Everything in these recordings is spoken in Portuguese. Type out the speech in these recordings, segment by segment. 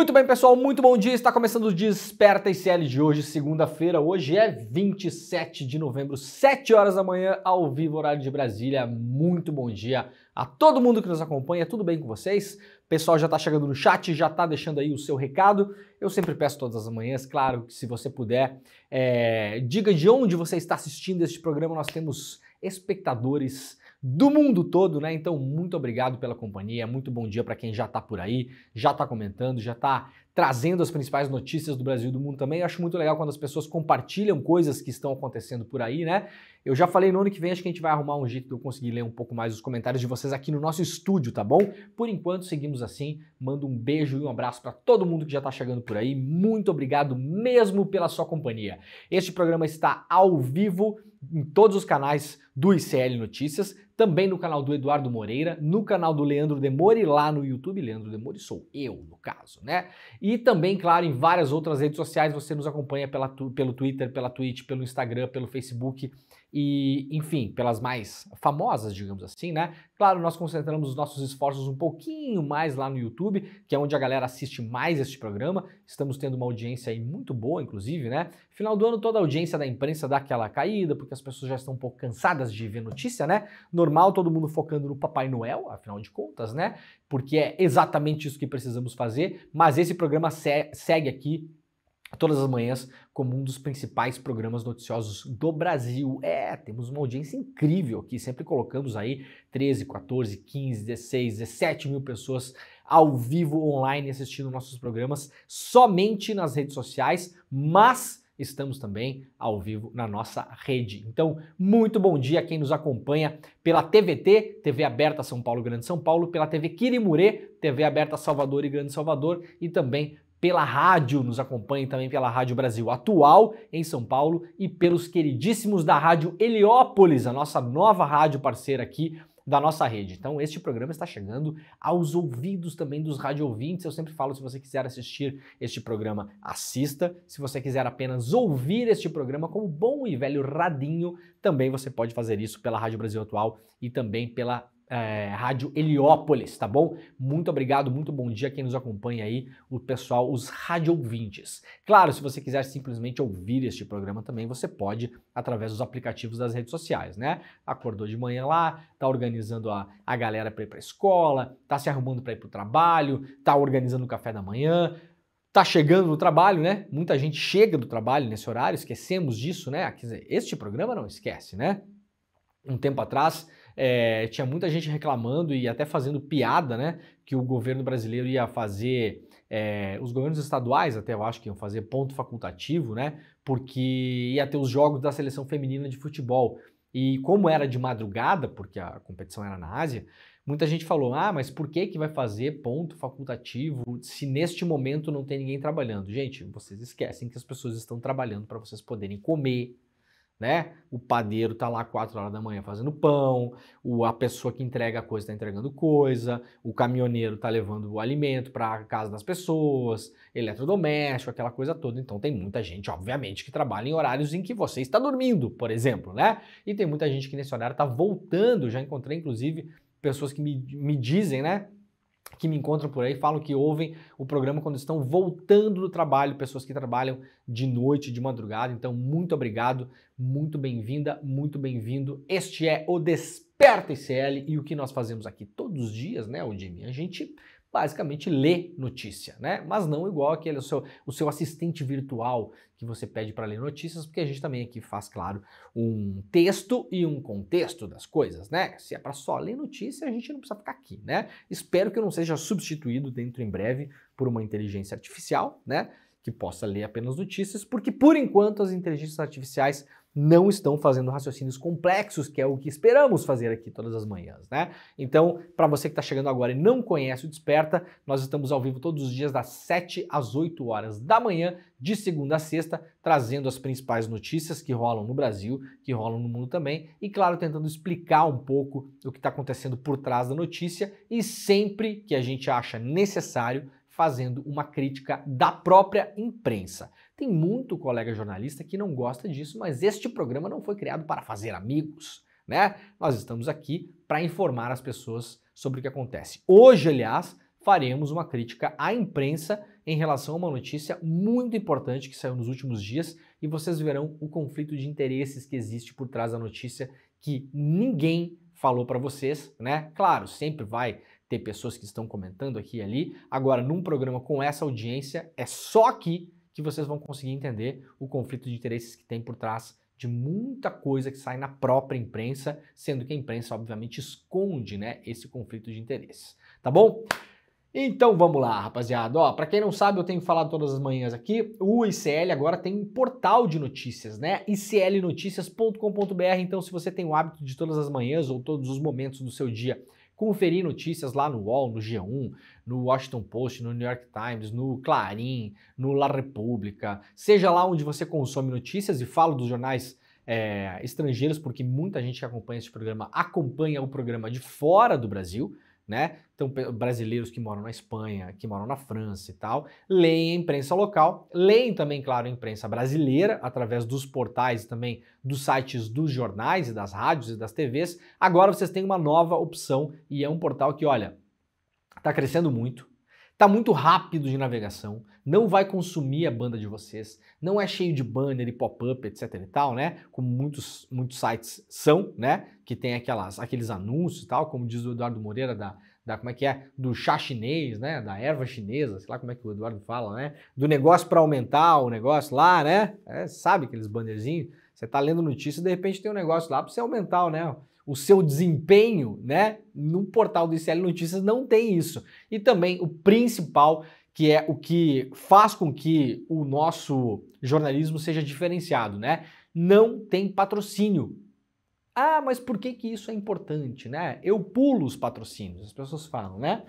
Muito bem, pessoal, muito bom dia. Está começando o Desperta ICL de hoje, segunda-feira. Hoje é 27 de novembro, 7 horas da manhã, ao vivo, horário de Brasília. Muito bom dia a todo mundo que nos acompanha. Tudo bem com vocês? O pessoal já está chegando no chat, já está deixando aí o seu recado. Eu sempre peço todas as manhãs, claro, que se você puder, é... diga de onde você está assistindo este programa. Nós temos espectadores do mundo todo, né? Então, muito obrigado pela companhia, muito bom dia para quem já está por aí, já está comentando, já está trazendo as principais notícias do Brasil e do mundo também. Eu acho muito legal quando as pessoas compartilham coisas que estão acontecendo por aí, né? Eu já falei no ano que vem, acho que a gente vai arrumar um jeito de eu conseguir ler um pouco mais os comentários de vocês aqui no nosso estúdio, tá bom? Por enquanto, seguimos assim. Mando um beijo e um abraço para todo mundo que já está chegando por aí. Muito obrigado mesmo pela sua companhia. Este programa está ao vivo em todos os canais do ICL Notícias também no canal do Eduardo Moreira, no canal do Leandro Demore, lá no YouTube, Leandro Demore sou eu, no caso, né? E também, claro, em várias outras redes sociais, você nos acompanha pela, pelo Twitter, pela Twitch, pelo Instagram, pelo Facebook, e, enfim, pelas mais famosas, digamos assim, né? Claro, nós concentramos os nossos esforços um pouquinho mais lá no YouTube, que é onde a galera assiste mais este programa. Estamos tendo uma audiência aí muito boa, inclusive, né? Final do ano toda a audiência da imprensa dá aquela caída, porque as pessoas já estão um pouco cansadas de ver notícia, né? Normal todo mundo focando no Papai Noel, afinal de contas, né? Porque é exatamente isso que precisamos fazer, mas esse programa se segue aqui todas as manhãs como um dos principais programas noticiosos do Brasil. É, temos uma audiência incrível aqui, sempre colocamos aí 13, 14, 15, 16, 17 mil pessoas ao vivo online assistindo nossos programas somente nas redes sociais, mas estamos também ao vivo na nossa rede. Então, muito bom dia a quem nos acompanha pela TVT, TV Aberta São Paulo Grande São Paulo, pela TV Quirimurê, TV Aberta Salvador e Grande Salvador e também pela rádio, nos acompanhem também pela Rádio Brasil Atual em São Paulo e pelos queridíssimos da Rádio Heliópolis, a nossa nova rádio parceira aqui da nossa rede. Então, este programa está chegando aos ouvidos também dos rádio ouvintes. Eu sempre falo, se você quiser assistir este programa, assista. Se você quiser apenas ouvir este programa como bom e velho radinho, também você pode fazer isso pela Rádio Brasil Atual e também pela é, Rádio Heliópolis, tá bom? Muito obrigado, muito bom dia quem nos acompanha aí, o pessoal, os rádio ouvintes. Claro, se você quiser simplesmente ouvir este programa também, você pode através dos aplicativos das redes sociais, né? Acordou de manhã lá, tá organizando a, a galera para ir para escola, tá se arrumando para ir para o trabalho, tá organizando o café da manhã, tá chegando no trabalho, né? Muita gente chega do trabalho nesse horário, esquecemos disso, né? Quer dizer, este programa não esquece, né? Um tempo atrás é, tinha muita gente reclamando e até fazendo piada, né? Que o governo brasileiro ia fazer, é, os governos estaduais até eu acho que iam fazer ponto facultativo, né? Porque ia ter os jogos da seleção feminina de futebol. E como era de madrugada, porque a competição era na Ásia, muita gente falou: ah, mas por que, que vai fazer ponto facultativo se neste momento não tem ninguém trabalhando? Gente, vocês esquecem que as pessoas estão trabalhando para vocês poderem comer, né? O padeiro tá lá 4 horas da manhã fazendo pão, o, a pessoa que entrega a coisa está entregando coisa, o caminhoneiro tá levando o alimento para casa das pessoas, eletrodoméstico, aquela coisa toda. Então tem muita gente, obviamente, que trabalha em horários em que você está dormindo, por exemplo, né? E tem muita gente que nesse horário tá voltando, já encontrei inclusive pessoas que me, me dizem, né? que me encontram por aí falam que ouvem o programa quando estão voltando do trabalho, pessoas que trabalham de noite, de madrugada. Então, muito obrigado, muito bem-vinda, muito bem-vindo. Este é o Desperta ICL e o que nós fazemos aqui todos os dias, né, Jimmy? A gente basicamente lê notícia, né? Mas não igual aquele o seu, o seu assistente virtual que você pede para ler notícias, porque a gente também aqui faz, claro, um texto e um contexto das coisas, né? Se é para só ler notícia, a gente não precisa ficar aqui, né? Espero que eu não seja substituído dentro em breve por uma inteligência artificial, né? Que possa ler apenas notícias, porque por enquanto as inteligências artificiais não estão fazendo raciocínios complexos, que é o que esperamos fazer aqui todas as manhãs, né? Então, para você que está chegando agora e não conhece o Desperta, nós estamos ao vivo todos os dias das 7 às 8 horas da manhã, de segunda a sexta, trazendo as principais notícias que rolam no Brasil, que rolam no mundo também, e claro, tentando explicar um pouco o que está acontecendo por trás da notícia e sempre que a gente acha necessário, fazendo uma crítica da própria imprensa. Tem muito colega jornalista que não gosta disso, mas este programa não foi criado para fazer amigos, né? Nós estamos aqui para informar as pessoas sobre o que acontece. Hoje, aliás, faremos uma crítica à imprensa em relação a uma notícia muito importante que saiu nos últimos dias e vocês verão o conflito de interesses que existe por trás da notícia que ninguém falou para vocês, né? Claro, sempre vai ter pessoas que estão comentando aqui e ali. Agora, num programa com essa audiência, é só aqui que vocês vão conseguir entender o conflito de interesses que tem por trás de muita coisa que sai na própria imprensa, sendo que a imprensa obviamente esconde, né, esse conflito de interesses. Tá bom? Então vamos lá, rapaziada. Ó, para quem não sabe, eu tenho falado todas as manhãs aqui, o ICL agora tem um portal de notícias, né? iclnoticias.com.br. Então, se você tem o hábito de todas as manhãs ou todos os momentos do seu dia conferir notícias lá no UOL, no G1, no Washington Post, no New York Times, no Clarim, no La República, seja lá onde você consome notícias, e falo dos jornais é, estrangeiros, porque muita gente que acompanha esse programa acompanha o programa de fora do Brasil né? Então, brasileiros que moram na Espanha, que moram na França e tal, leem a imprensa local, leem também, claro, a imprensa brasileira, através dos portais e também dos sites dos jornais e das rádios e das TVs. Agora vocês têm uma nova opção e é um portal que, olha, está crescendo muito, Está muito rápido de navegação, não vai consumir a banda de vocês, não é cheio de banner e pop-up, etc e tal, né? Como muitos, muitos sites são, né? Que tem aquelas, aqueles anúncios e tal, como diz o Eduardo Moreira da, da, como é que é, do chá chinês, né? Da erva chinesa, sei lá como é que o Eduardo fala, né? Do negócio para aumentar o negócio lá, né? É, sabe aqueles bannerzinhos? Você tá lendo notícia e de repente tem um negócio lá para você aumentar, né? o seu desempenho, né? No portal do ICL Notícias não tem isso. E também o principal, que é o que faz com que o nosso jornalismo seja diferenciado, né? Não tem patrocínio. Ah, mas por que que isso é importante, né? Eu pulo os patrocínios, as pessoas falam, né?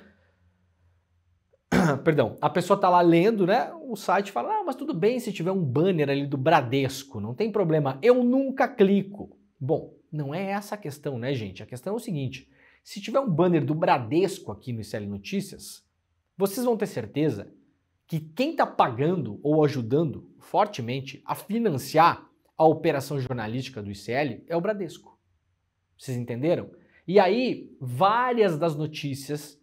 Perdão, a pessoa tá lá lendo, né? O site fala: "Ah, mas tudo bem se tiver um banner ali do Bradesco, não tem problema. Eu nunca clico". Bom, não é essa a questão, né, gente? A questão é o seguinte: se tiver um banner do Bradesco aqui no ICL Notícias, vocês vão ter certeza que quem está pagando ou ajudando fortemente a financiar a operação jornalística do ICL é o Bradesco. Vocês entenderam? E aí, várias das notícias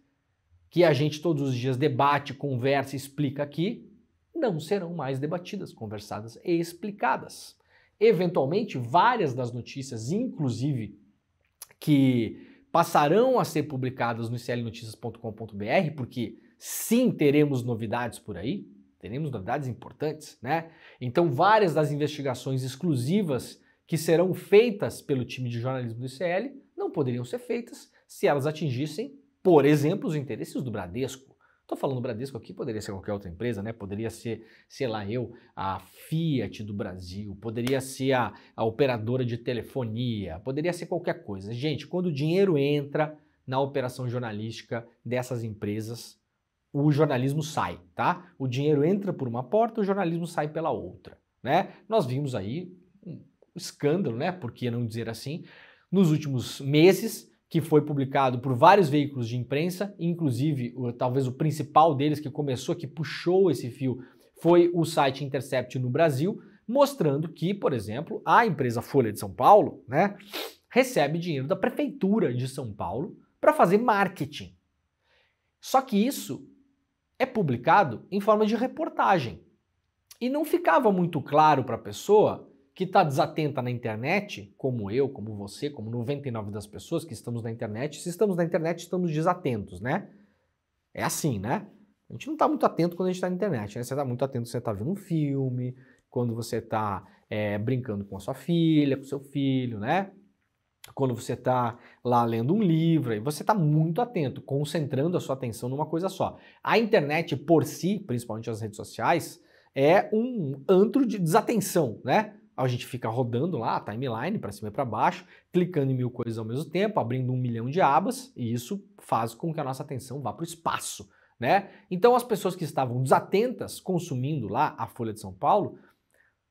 que a gente todos os dias debate, conversa, explica aqui, não serão mais debatidas, conversadas e explicadas. Eventualmente, várias das notícias, inclusive que passarão a ser publicadas no clnoticias.com.br, porque sim teremos novidades por aí, teremos novidades importantes, né? Então, várias das investigações exclusivas que serão feitas pelo time de jornalismo do ICL não poderiam ser feitas se elas atingissem, por exemplo, os interesses do Bradesco, Estou falando Bradesco aqui, poderia ser qualquer outra empresa, né? Poderia ser, sei lá, eu, a Fiat do Brasil, poderia ser a, a operadora de telefonia, poderia ser qualquer coisa. Gente, quando o dinheiro entra na operação jornalística dessas empresas, o jornalismo sai, tá? O dinheiro entra por uma porta, o jornalismo sai pela outra, né? Nós vimos aí um escândalo, né? Por que não dizer assim? Nos últimos meses, que foi publicado por vários veículos de imprensa, inclusive o, talvez o principal deles que começou, que puxou esse fio, foi o site Intercept no Brasil, mostrando que, por exemplo, a empresa Folha de São Paulo, né, recebe dinheiro da prefeitura de São Paulo para fazer marketing. Só que isso é publicado em forma de reportagem. E não ficava muito claro para a pessoa que está desatenta na internet, como eu, como você, como 99 das pessoas que estamos na internet, se estamos na internet, estamos desatentos, né? É assim, né? A gente não está muito atento quando a gente está na internet, né? Você está muito atento, você está vendo um filme, quando você está é, brincando com a sua filha, com o seu filho, né? Quando você está lá lendo um livro, aí você está muito atento, concentrando a sua atenção numa coisa só. A internet por si, principalmente as redes sociais, é um antro de desatenção, né? a gente fica rodando lá a timeline para cima e para baixo, clicando em mil coisas ao mesmo tempo, abrindo um milhão de abas, e isso faz com que a nossa atenção vá para o espaço. Né? Então as pessoas que estavam desatentas consumindo lá a Folha de São Paulo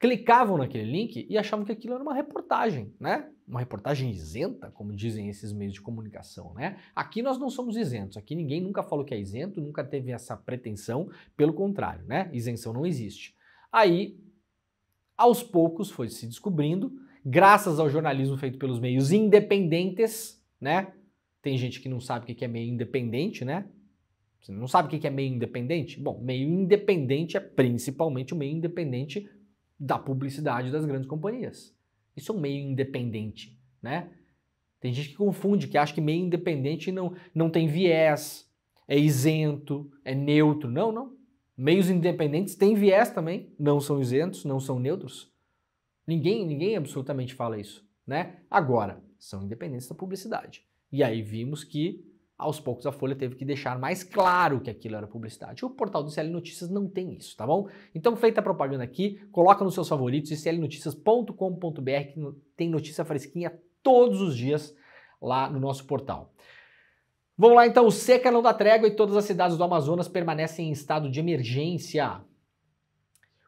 clicavam naquele link e achavam que aquilo era uma reportagem, né? Uma reportagem isenta, como dizem esses meios de comunicação, né? Aqui nós não somos isentos, aqui ninguém nunca falou que é isento, nunca teve essa pretensão, pelo contrário, né? Isenção não existe. Aí aos poucos foi se descobrindo, graças ao jornalismo feito pelos meios independentes, né? Tem gente que não sabe o que é meio independente, né? Você não sabe o que é meio independente? Bom, meio independente é principalmente o meio independente da publicidade das grandes companhias. Isso é um meio independente, né? Tem gente que confunde, que acha que meio independente não, não tem viés, é isento, é neutro. Não, não. Meios independentes têm viés também, não são isentos, não são neutros. Ninguém, ninguém absolutamente fala isso, né? Agora, são independentes da publicidade. E aí vimos que aos poucos a Folha teve que deixar mais claro que aquilo era publicidade. O portal do CL Notícias não tem isso, tá bom? Então, feita a propaganda aqui, coloca nos seus favoritos clnoticias.com.br que tem notícia fresquinha todos os dias lá no nosso portal. Vamos lá então, o seca não dá trégua e todas as cidades do Amazonas permanecem em estado de emergência.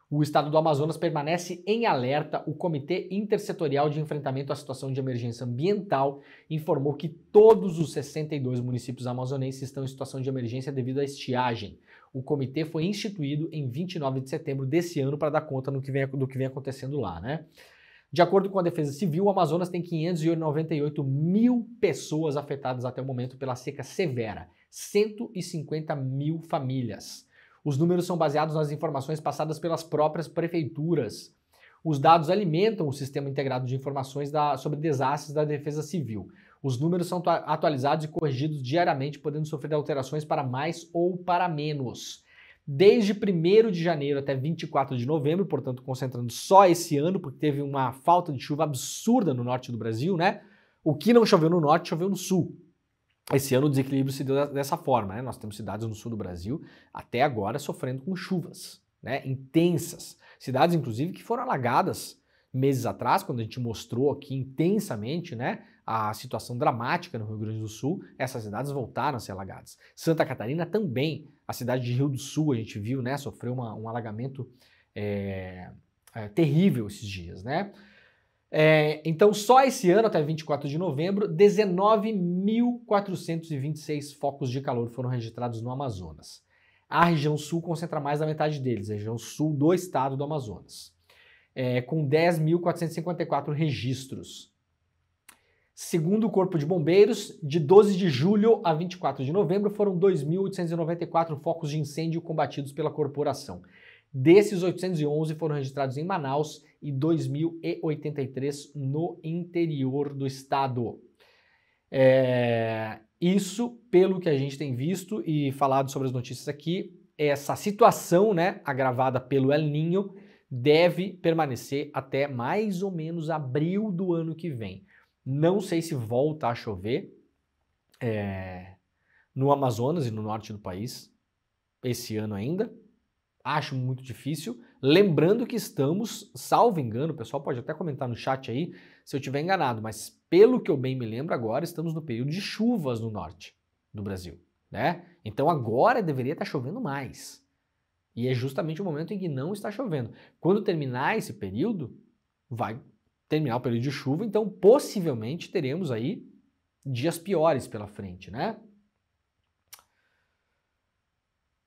O estado do Amazonas permanece em alerta. O Comitê Intersetorial de Enfrentamento à Situação de Emergência Ambiental informou que todos os 62 municípios amazonenses estão em situação de emergência devido à estiagem. O comitê foi instituído em 29 de setembro desse ano para dar conta no que vem, do que vem acontecendo lá, né? De acordo com a Defesa Civil, o Amazonas tem 598 mil pessoas afetadas até o momento pela seca severa, 150 mil famílias. Os números são baseados nas informações passadas pelas próprias prefeituras. Os dados alimentam o Sistema Integrado de Informações da, sobre Desastres da Defesa Civil. Os números são atualizados e corrigidos diariamente, podendo sofrer alterações para mais ou para menos desde 1 de janeiro até 24 de novembro, portanto, concentrando só esse ano, porque teve uma falta de chuva absurda no norte do Brasil, né? O que não choveu no norte, choveu no sul. Esse ano o desequilíbrio se deu dessa forma, né? Nós temos cidades no sul do Brasil até agora sofrendo com chuvas, né? Intensas. Cidades, inclusive, que foram alagadas meses atrás, quando a gente mostrou aqui intensamente, né? a situação dramática no Rio Grande do Sul, essas cidades voltaram a ser alagadas. Santa Catarina também, a cidade de Rio do Sul, a gente viu, né, sofreu uma, um alagamento é, é, terrível esses dias, né? É, então, só esse ano, até 24 de novembro, 19.426 focos de calor foram registrados no Amazonas. A região sul concentra mais da metade deles, a região sul do estado do Amazonas, é, com 10.454 registros. Segundo o Corpo de Bombeiros, de 12 de julho a 24 de novembro foram 2.894 focos de incêndio combatidos pela corporação. Desses, 811 foram registrados em Manaus e 2.083 no interior do estado. É, isso, pelo que a gente tem visto e falado sobre as notícias aqui, essa situação né, agravada pelo El Ninho deve permanecer até mais ou menos abril do ano que vem. Não sei se volta a chover é, no Amazonas e no norte do país esse ano ainda. Acho muito difícil. Lembrando que estamos, salvo engano, o pessoal pode até comentar no chat aí se eu estiver enganado, mas pelo que eu bem me lembro agora, estamos no período de chuvas no norte do Brasil, né? Então agora deveria estar chovendo mais. E é justamente o momento em que não está chovendo. Quando terminar esse período, vai terminar o período de chuva, então possivelmente teremos aí dias piores pela frente, né?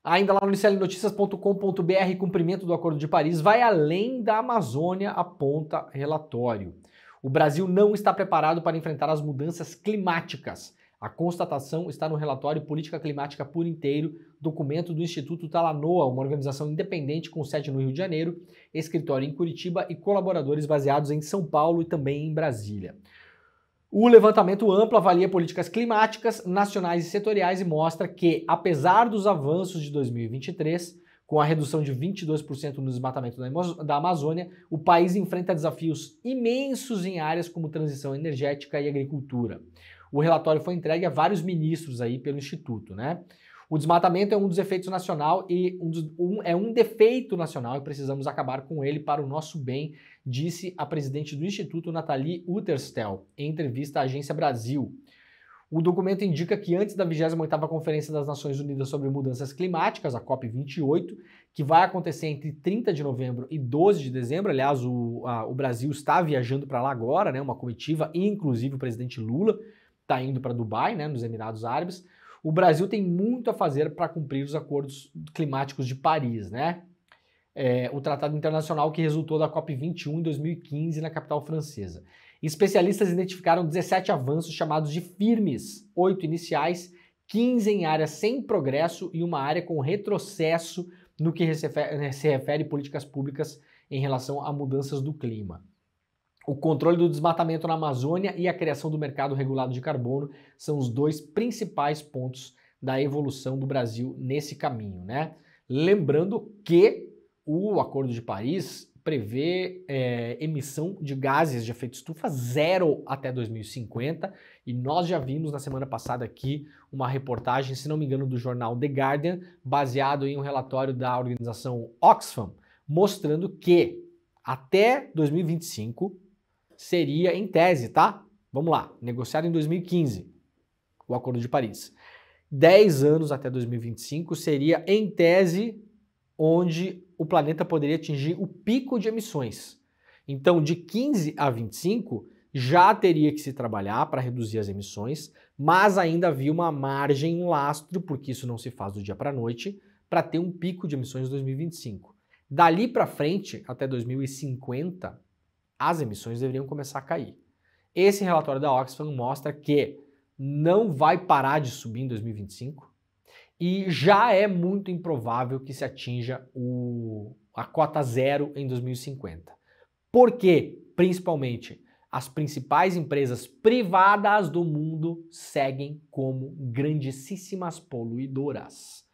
Ainda lá no incelnoticias.com.br, cumprimento do Acordo de Paris vai além da Amazônia, aponta relatório. O Brasil não está preparado para enfrentar as mudanças climáticas. A constatação está no relatório Política Climática por Inteiro, documento do Instituto Talanoa, uma organização independente com sede no Rio de Janeiro, escritório em Curitiba e colaboradores baseados em São Paulo e também em Brasília. O levantamento amplo avalia políticas climáticas nacionais e setoriais e mostra que, apesar dos avanços de 2023, com a redução de 22% no desmatamento da Amazônia, o país enfrenta desafios imensos em áreas como transição energética e agricultura. O relatório foi entregue a vários ministros aí pelo Instituto, né? O desmatamento é um dos efeitos nacional e um, um, é um defeito nacional e precisamos acabar com ele para o nosso bem, disse a presidente do Instituto, Nathalie Utterstel, em entrevista à Agência Brasil. O documento indica que antes da 28ª Conferência das Nações Unidas sobre Mudanças Climáticas, a COP28, que vai acontecer entre 30 de novembro e 12 de dezembro, aliás, o, a, o Brasil está viajando para lá agora, né, uma comitiva, inclusive o presidente Lula, está indo para Dubai, né, nos Emirados Árabes, o Brasil tem muito a fazer para cumprir os acordos climáticos de Paris, né? É, o tratado internacional que resultou da COP21 em 2015 na capital francesa. Especialistas identificaram 17 avanços chamados de firmes, 8 iniciais, 15 em áreas sem progresso e uma área com retrocesso no que se refere, se refere políticas públicas em relação a mudanças do clima. O controle do desmatamento na Amazônia e a criação do mercado regulado de carbono são os dois principais pontos da evolução do Brasil nesse caminho, né? Lembrando que o Acordo de Paris prevê é, emissão de gases de efeito estufa zero até 2050 e nós já vimos na semana passada aqui uma reportagem, se não me engano, do jornal The Guardian, baseado em um relatório da organização Oxfam, mostrando que até 2025 seria, em tese, tá? Vamos lá, negociado em 2015, o Acordo de Paris. 10 anos até 2025 seria, em tese, onde o planeta poderia atingir o pico de emissões. Então, de 15 a 25, já teria que se trabalhar para reduzir as emissões, mas ainda havia uma margem, um lastro, porque isso não se faz do dia para a noite, para ter um pico de emissões em 2025. Dali para frente, até 2050, as emissões deveriam começar a cair. Esse relatório da Oxfam mostra que não vai parar de subir em 2025 e já é muito improvável que se atinja o, a cota zero em 2050. Porque, principalmente, as principais empresas privadas do mundo seguem como grandíssimas poluidoras.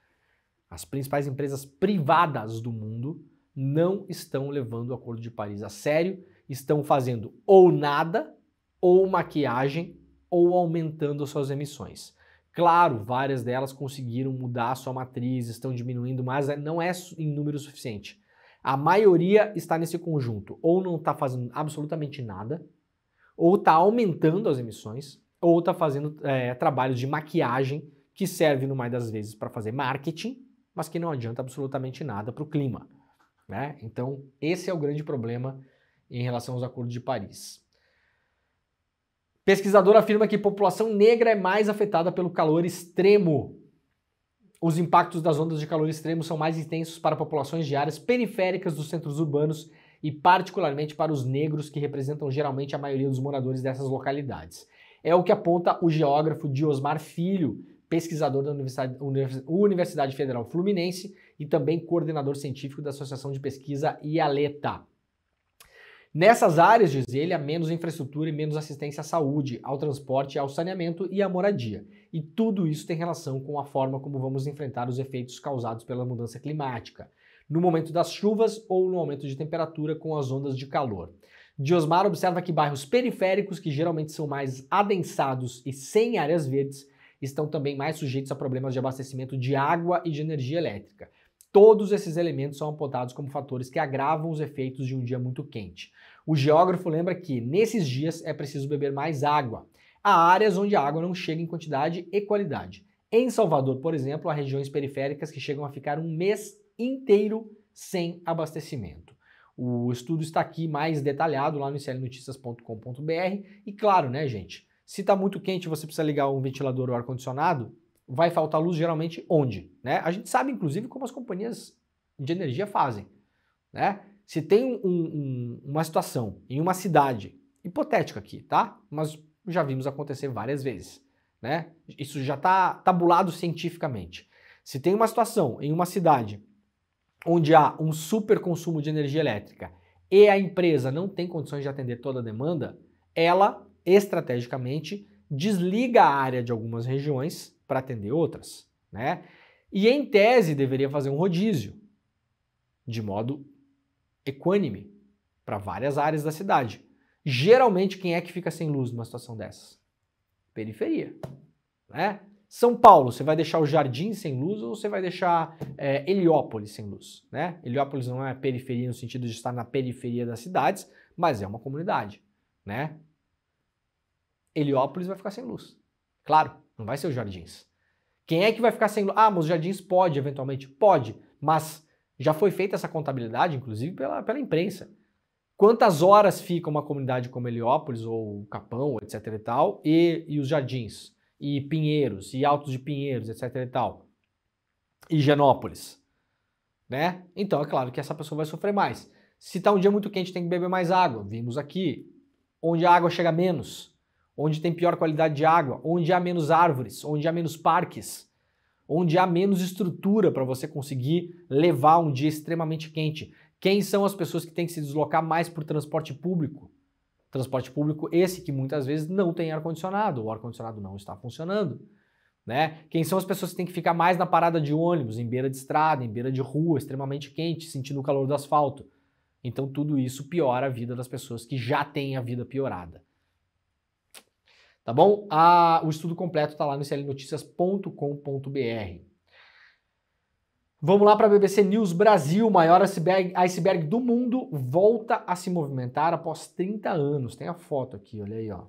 As principais empresas privadas do mundo não estão levando o Acordo de Paris a sério estão fazendo ou nada, ou maquiagem, ou aumentando suas emissões. Claro, várias delas conseguiram mudar sua matriz, estão diminuindo, mas é, não é em número suficiente. A maioria está nesse conjunto, ou não está fazendo absolutamente nada, ou está aumentando as emissões, ou está fazendo é, trabalhos de maquiagem que serve, no mais das vezes, para fazer marketing, mas que não adianta absolutamente nada para o clima. Né? Então, esse é o grande problema em relação aos acordos de Paris. Pesquisador afirma que população negra é mais afetada pelo calor extremo. Os impactos das ondas de calor extremo são mais intensos para populações de áreas periféricas dos centros urbanos e particularmente para os negros que representam geralmente a maioria dos moradores dessas localidades. É o que aponta o geógrafo Diosmar Filho, pesquisador da Universidade Federal Fluminense e também coordenador científico da Associação de Pesquisa Ialeta. Nessas áreas, diz ele, há menos infraestrutura e menos assistência à saúde, ao transporte, ao saneamento e à moradia. E tudo isso tem relação com a forma como vamos enfrentar os efeitos causados pela mudança climática, no momento das chuvas ou no aumento de temperatura com as ondas de calor. Diosmar observa que bairros periféricos, que geralmente são mais adensados e sem áreas verdes, estão também mais sujeitos a problemas de abastecimento de água e de energia elétrica. Todos esses elementos são apontados como fatores que agravam os efeitos de um dia muito quente. O geógrafo lembra que, nesses dias, é preciso beber mais água. Há áreas onde a água não chega em quantidade e qualidade. Em Salvador, por exemplo, há regiões periféricas que chegam a ficar um mês inteiro sem abastecimento. O estudo está aqui mais detalhado lá no clnoticias.com.br. E claro, né, gente? Se está muito quente, você precisa ligar um ventilador ou ar-condicionado? vai faltar luz geralmente onde? Né? A gente sabe, inclusive, como as companhias de energia fazem. Né? Se tem um, um, uma situação em uma cidade, hipotética aqui, tá? Mas já vimos acontecer várias vezes. Né? Isso já está tabulado cientificamente. Se tem uma situação em uma cidade onde há um super consumo de energia elétrica e a empresa não tem condições de atender toda a demanda, ela estrategicamente desliga a área de algumas regiões para atender outras, né? E em tese deveria fazer um rodízio de modo equânime para várias áreas da cidade. Geralmente quem é que fica sem luz numa situação dessas? Periferia, né? São Paulo, você vai deixar o Jardim sem luz ou você vai deixar é, Heliópolis sem luz, né? Heliópolis não é periferia no sentido de estar na periferia das cidades, mas é uma comunidade, né? Heliópolis vai ficar sem luz, claro. Não vai ser os jardins. Quem é que vai ficar sendo? Ah, mas os jardins pode, eventualmente. Pode, mas já foi feita essa contabilidade, inclusive, pela, pela imprensa. Quantas horas fica uma comunidade como Heliópolis ou Capão, etc e tal, e, e os jardins, e Pinheiros, e Altos de Pinheiros, etc e tal, e Genópolis, né? Então é claro que essa pessoa vai sofrer mais. Se está um dia muito quente, tem que beber mais água. Vimos aqui. Onde a água chega menos, onde tem pior qualidade de água, onde há menos árvores, onde há menos parques, onde há menos estrutura para você conseguir levar um dia extremamente quente. Quem são as pessoas que têm que se deslocar mais por transporte público? Transporte público esse que muitas vezes não tem ar-condicionado, o ar-condicionado não está funcionando. Né? Quem são as pessoas que têm que ficar mais na parada de ônibus, em beira de estrada, em beira de rua, extremamente quente, sentindo o calor do asfalto? Então tudo isso piora a vida das pessoas que já têm a vida piorada. Tá bom? o estudo completo está lá no clnoticias.com.br. Vamos lá para a BBC News Brasil, maior iceberg, iceberg do mundo, volta a se movimentar após 30 anos. Tem a foto aqui, olha aí, ó.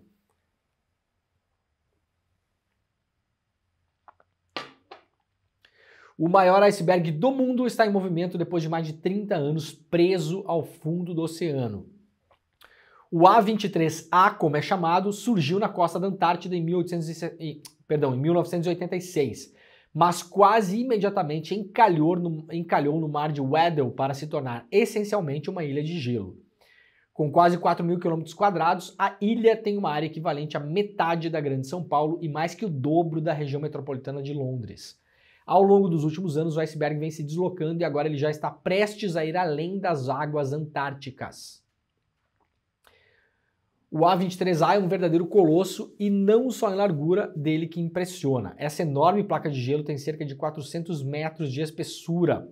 O maior iceberg do mundo está em movimento depois de mais de 30 anos preso ao fundo do oceano. O A23A, como é chamado, surgiu na costa da Antártida em, 1800 perdão, em 1986, mas quase imediatamente encalhou no, encalhou no mar de Weddell para se tornar essencialmente uma ilha de gelo. Com quase 4 mil quilômetros quadrados, a ilha tem uma área equivalente à metade da Grande São Paulo e mais que o dobro da região metropolitana de Londres. Ao longo dos últimos anos, o iceberg vem se deslocando e agora ele já está prestes a ir além das águas antárticas. O A23A é um verdadeiro colosso e não só em largura dele que impressiona. Essa enorme placa de gelo tem cerca de 400 metros de espessura.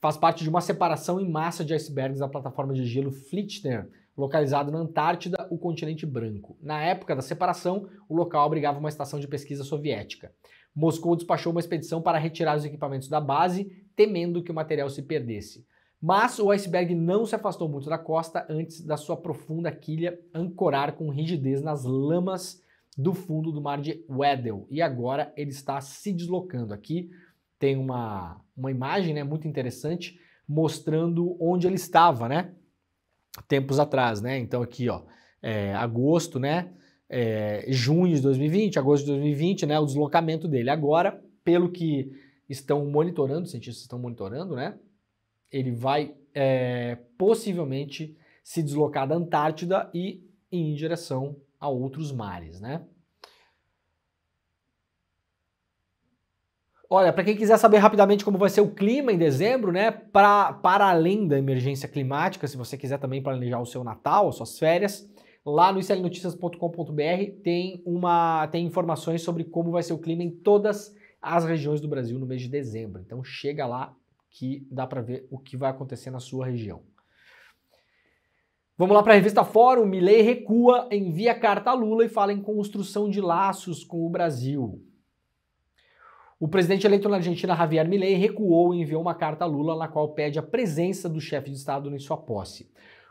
Faz parte de uma separação em massa de icebergs da plataforma de gelo Flitner, localizado na Antártida, o continente branco. Na época da separação, o local abrigava uma estação de pesquisa soviética. Moscou despachou uma expedição para retirar os equipamentos da base, temendo que o material se perdesse. Mas o iceberg não se afastou muito da costa antes da sua profunda quilha ancorar com rigidez nas lamas do fundo do mar de Weddell. E agora ele está se deslocando. Aqui tem uma, uma imagem né, muito interessante mostrando onde ele estava, né? Tempos atrás, né? Então aqui, ó, é, agosto, né? É, junho de 2020, agosto de 2020, né? O deslocamento dele. Agora, pelo que estão monitorando, os cientistas estão monitorando, né? ele vai é, possivelmente se deslocar da Antártida e ir em direção a outros mares, né? Olha, para quem quiser saber rapidamente como vai ser o clima em dezembro, né? Pra, para além da emergência climática, se você quiser também planejar o seu Natal, as suas férias, lá no icelnoticias.com.br tem uma tem informações sobre como vai ser o clima em todas as regiões do Brasil no mês de dezembro. Então chega lá que dá para ver o que vai acontecer na sua região. Vamos lá para a revista Fórum. Milley recua, envia carta a Lula e fala em construção de laços com o Brasil. O presidente eleito na Argentina, Javier Milley, recuou e enviou uma carta a Lula na qual pede a presença do chefe de Estado em sua posse.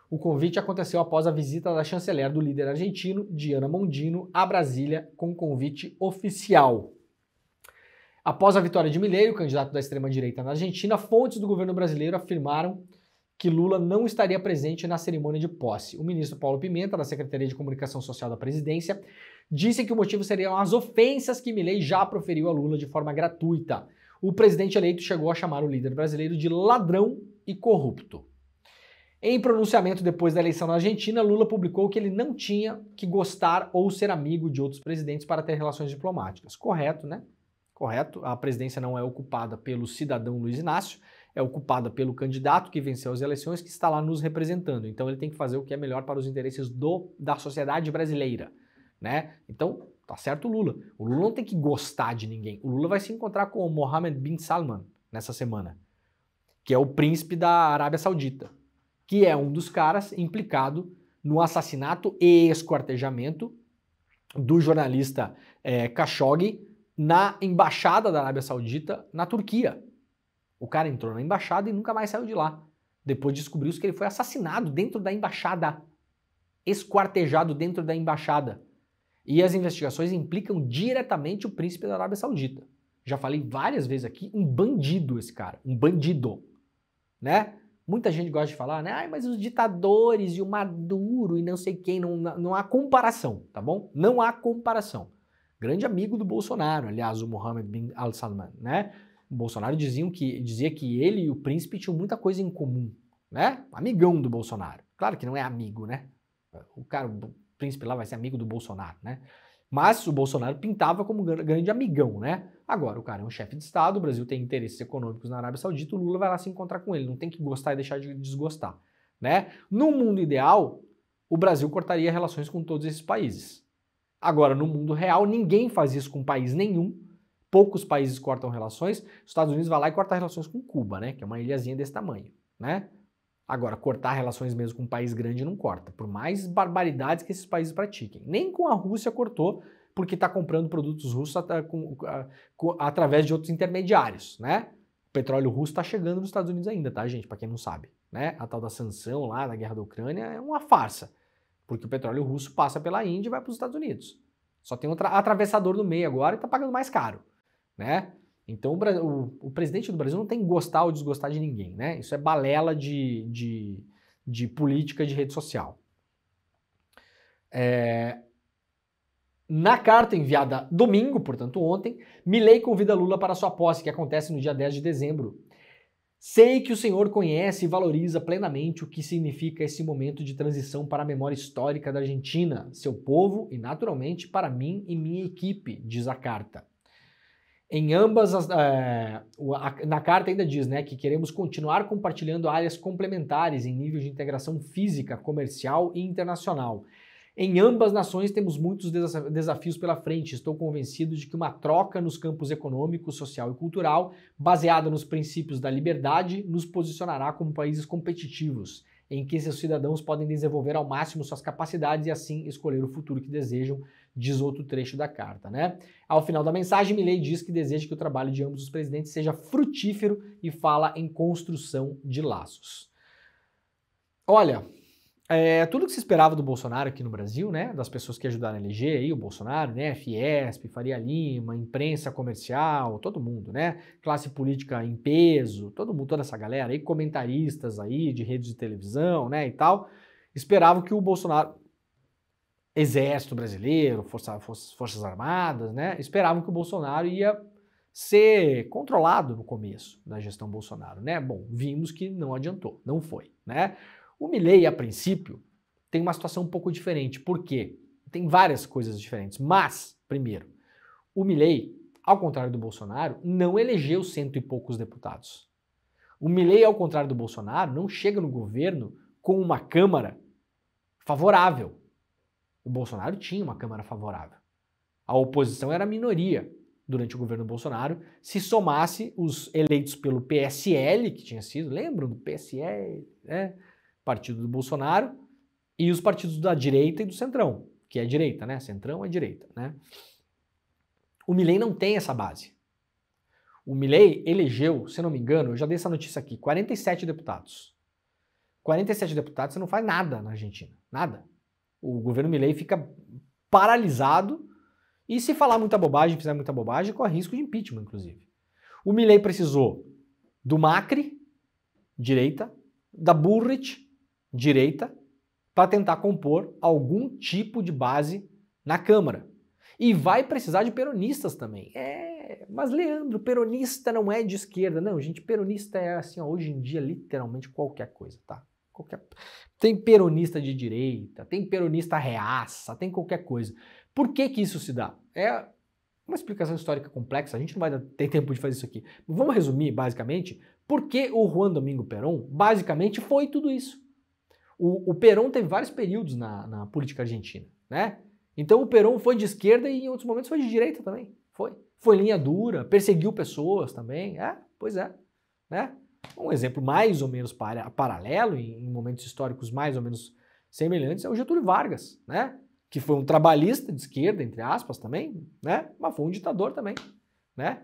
O convite aconteceu após a visita da chanceler do líder argentino, Diana Mondino, a Brasília com convite oficial. Após a vitória de Milei, o candidato da extrema-direita na Argentina, fontes do governo brasileiro afirmaram que Lula não estaria presente na cerimônia de posse. O ministro Paulo Pimenta, da Secretaria de Comunicação Social da Presidência, disse que o motivo seriam as ofensas que Milei já proferiu a Lula de forma gratuita. O presidente eleito chegou a chamar o líder brasileiro de ladrão e corrupto. Em pronunciamento depois da eleição na Argentina, Lula publicou que ele não tinha que gostar ou ser amigo de outros presidentes para ter relações diplomáticas. Correto, né? correto? A presidência não é ocupada pelo cidadão Luiz Inácio, é ocupada pelo candidato que venceu as eleições que está lá nos representando. Então ele tem que fazer o que é melhor para os interesses do, da sociedade brasileira, né? Então, tá certo o Lula. O Lula não tem que gostar de ninguém. O Lula vai se encontrar com o Mohammed bin Salman nessa semana, que é o príncipe da Arábia Saudita, que é um dos caras implicado no assassinato e esquartejamento do jornalista é, Khashoggi, na embaixada da Arábia Saudita na Turquia. O cara entrou na embaixada e nunca mais saiu de lá. Depois descobriu-se que ele foi assassinado dentro da embaixada, esquartejado dentro da embaixada. E as investigações implicam diretamente o príncipe da Arábia Saudita. Já falei várias vezes aqui, um bandido esse cara, um bandido, né? Muita gente gosta de falar, né? ai mas os ditadores e o Maduro e não sei quem, não, não há comparação, tá bom? Não há comparação grande amigo do Bolsonaro, aliás, o Mohammed bin Al-Salman, né? O Bolsonaro diziam que, dizia que ele e o príncipe tinham muita coisa em comum, né? Amigão do Bolsonaro. Claro que não é amigo, né? O cara, o príncipe lá vai ser amigo do Bolsonaro, né? Mas o Bolsonaro pintava como grande amigão, né? Agora, o cara é um chefe de Estado, o Brasil tem interesses econômicos na Arábia Saudita, o Lula vai lá se encontrar com ele, não tem que gostar e deixar de desgostar, né? No mundo ideal, o Brasil cortaria relações com todos esses países, Agora, no mundo real, ninguém faz isso com país nenhum. Poucos países cortam relações. Os Estados Unidos vai lá e corta relações com Cuba, né? Que é uma ilhazinha desse tamanho, né? Agora, cortar relações mesmo com um país grande não corta, por mais barbaridades que esses países pratiquem. Nem com a Rússia cortou, porque está comprando produtos russos at com, a, com, através de outros intermediários, né? O petróleo russo está chegando nos Estados Unidos ainda, tá, gente? Para quem não sabe, né? A tal da sanção lá da guerra da Ucrânia é uma farsa. Porque o petróleo russo passa pela Índia e vai para os Estados Unidos. Só tem um atravessador no meio agora e está pagando mais caro, né? Então o, o, o, presidente do Brasil não tem que gostar ou desgostar de ninguém, né? Isso é balela de, de, de política de rede social. É... Na carta enviada domingo, portanto ontem, Milley convida Lula para sua posse, que acontece no dia 10 de dezembro Sei que o Senhor conhece e valoriza plenamente o que significa esse momento de transição para a memória histórica da Argentina, seu povo e, naturalmente, para mim e minha equipe, diz a carta. Em ambas as, é, na carta ainda diz né, que queremos continuar compartilhando áreas complementares em nível de integração física, comercial e internacional em ambas nações temos muitos desafios pela frente. Estou convencido de que uma troca nos campos econômico, social e cultural, baseada nos princípios da liberdade, nos posicionará como países competitivos, em que seus cidadãos podem desenvolver ao máximo suas capacidades e assim escolher o futuro que desejam, diz outro trecho da carta, né? Ao final da mensagem, Milley diz que deseja que o trabalho de ambos os presidentes seja frutífero e fala em construção de laços. Olha, é, tudo que se esperava do Bolsonaro aqui no Brasil, né? Das pessoas que ajudaram a eleger aí o Bolsonaro, né? Fiesp, Faria Lima, imprensa comercial, todo mundo, né? Classe política em peso, todo mundo, toda essa galera aí, comentaristas aí de redes de televisão, né? E tal, esperavam que o Bolsonaro, exército brasileiro, força, forças, forças armadas, né? Esperavam que o Bolsonaro ia ser controlado no começo da gestão Bolsonaro, né? Bom, vimos que não adiantou, não foi, né? O Milley, a princípio, tem uma situação um pouco diferente. Por quê? Tem várias coisas diferentes. Mas, primeiro, o Milley, ao contrário do Bolsonaro, não elegeu cento e poucos deputados. O Milley, ao contrário do Bolsonaro, não chega no governo com uma Câmara favorável. O Bolsonaro tinha uma Câmara favorável. A oposição era a minoria durante o governo Bolsonaro. Se somasse os eleitos pelo PSL, que tinha sido, lembram do PSL, né? partido do Bolsonaro e os partidos da direita e do centrão, que é direita, né? Centrão é direita, né? O Milley não tem essa base. O Milley elegeu, se não me engano, eu já dei essa notícia aqui, 47 deputados. 47 deputados, você não faz nada na Argentina, nada. O governo Milley fica paralisado e se falar muita bobagem, fizer muita bobagem, corre risco de impeachment, inclusive. O Milley precisou do Macri, direita, da Burrich, direita para tentar compor algum tipo de base na Câmara. E vai precisar de peronistas também. É, mas Leandro, peronista não é de esquerda. Não, gente, peronista é assim, ó, hoje em dia, literalmente qualquer coisa, tá? Qualquer... Tem peronista de direita, tem peronista reaça, tem qualquer coisa. Por que que isso se dá? É uma explicação histórica complexa, a gente não vai ter tempo de fazer isso aqui. Vamos resumir, basicamente, por que o Juan Domingo Perón, basicamente, foi tudo isso. O, o Perón teve vários períodos na, na política argentina, né? Então o Perón foi de esquerda e em outros momentos foi de direita também. Foi. Foi linha dura, perseguiu pessoas também. É, pois é. Né? Um exemplo mais ou menos para, paralelo, em, em, momentos históricos mais ou menos semelhantes, é o Getúlio Vargas, né? Que foi um trabalhista de esquerda, entre aspas, também, né? Mas foi um ditador também, né?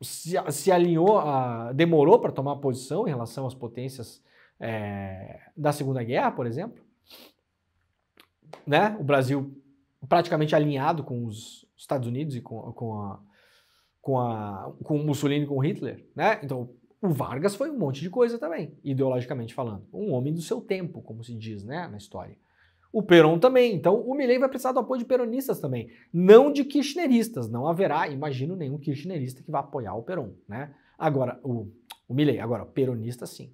Se, se alinhou, a, ah, demorou para tomar posição em relação às potências é, da Segunda Guerra, por exemplo. Né? O Brasil praticamente alinhado com os Estados Unidos e com, com, a, com, a, com Mussolini e com Hitler. Né? Então, o Vargas foi um monte de coisa também, ideologicamente falando. Um homem do seu tempo, como se diz né, na história. O Peron também. Então, o Milley vai precisar do apoio de peronistas também. Não de kirchneristas. Não haverá, imagino, nenhum kirchnerista que vá apoiar o Peron. Né? Agora, o, o Milley. Agora, peronista sim.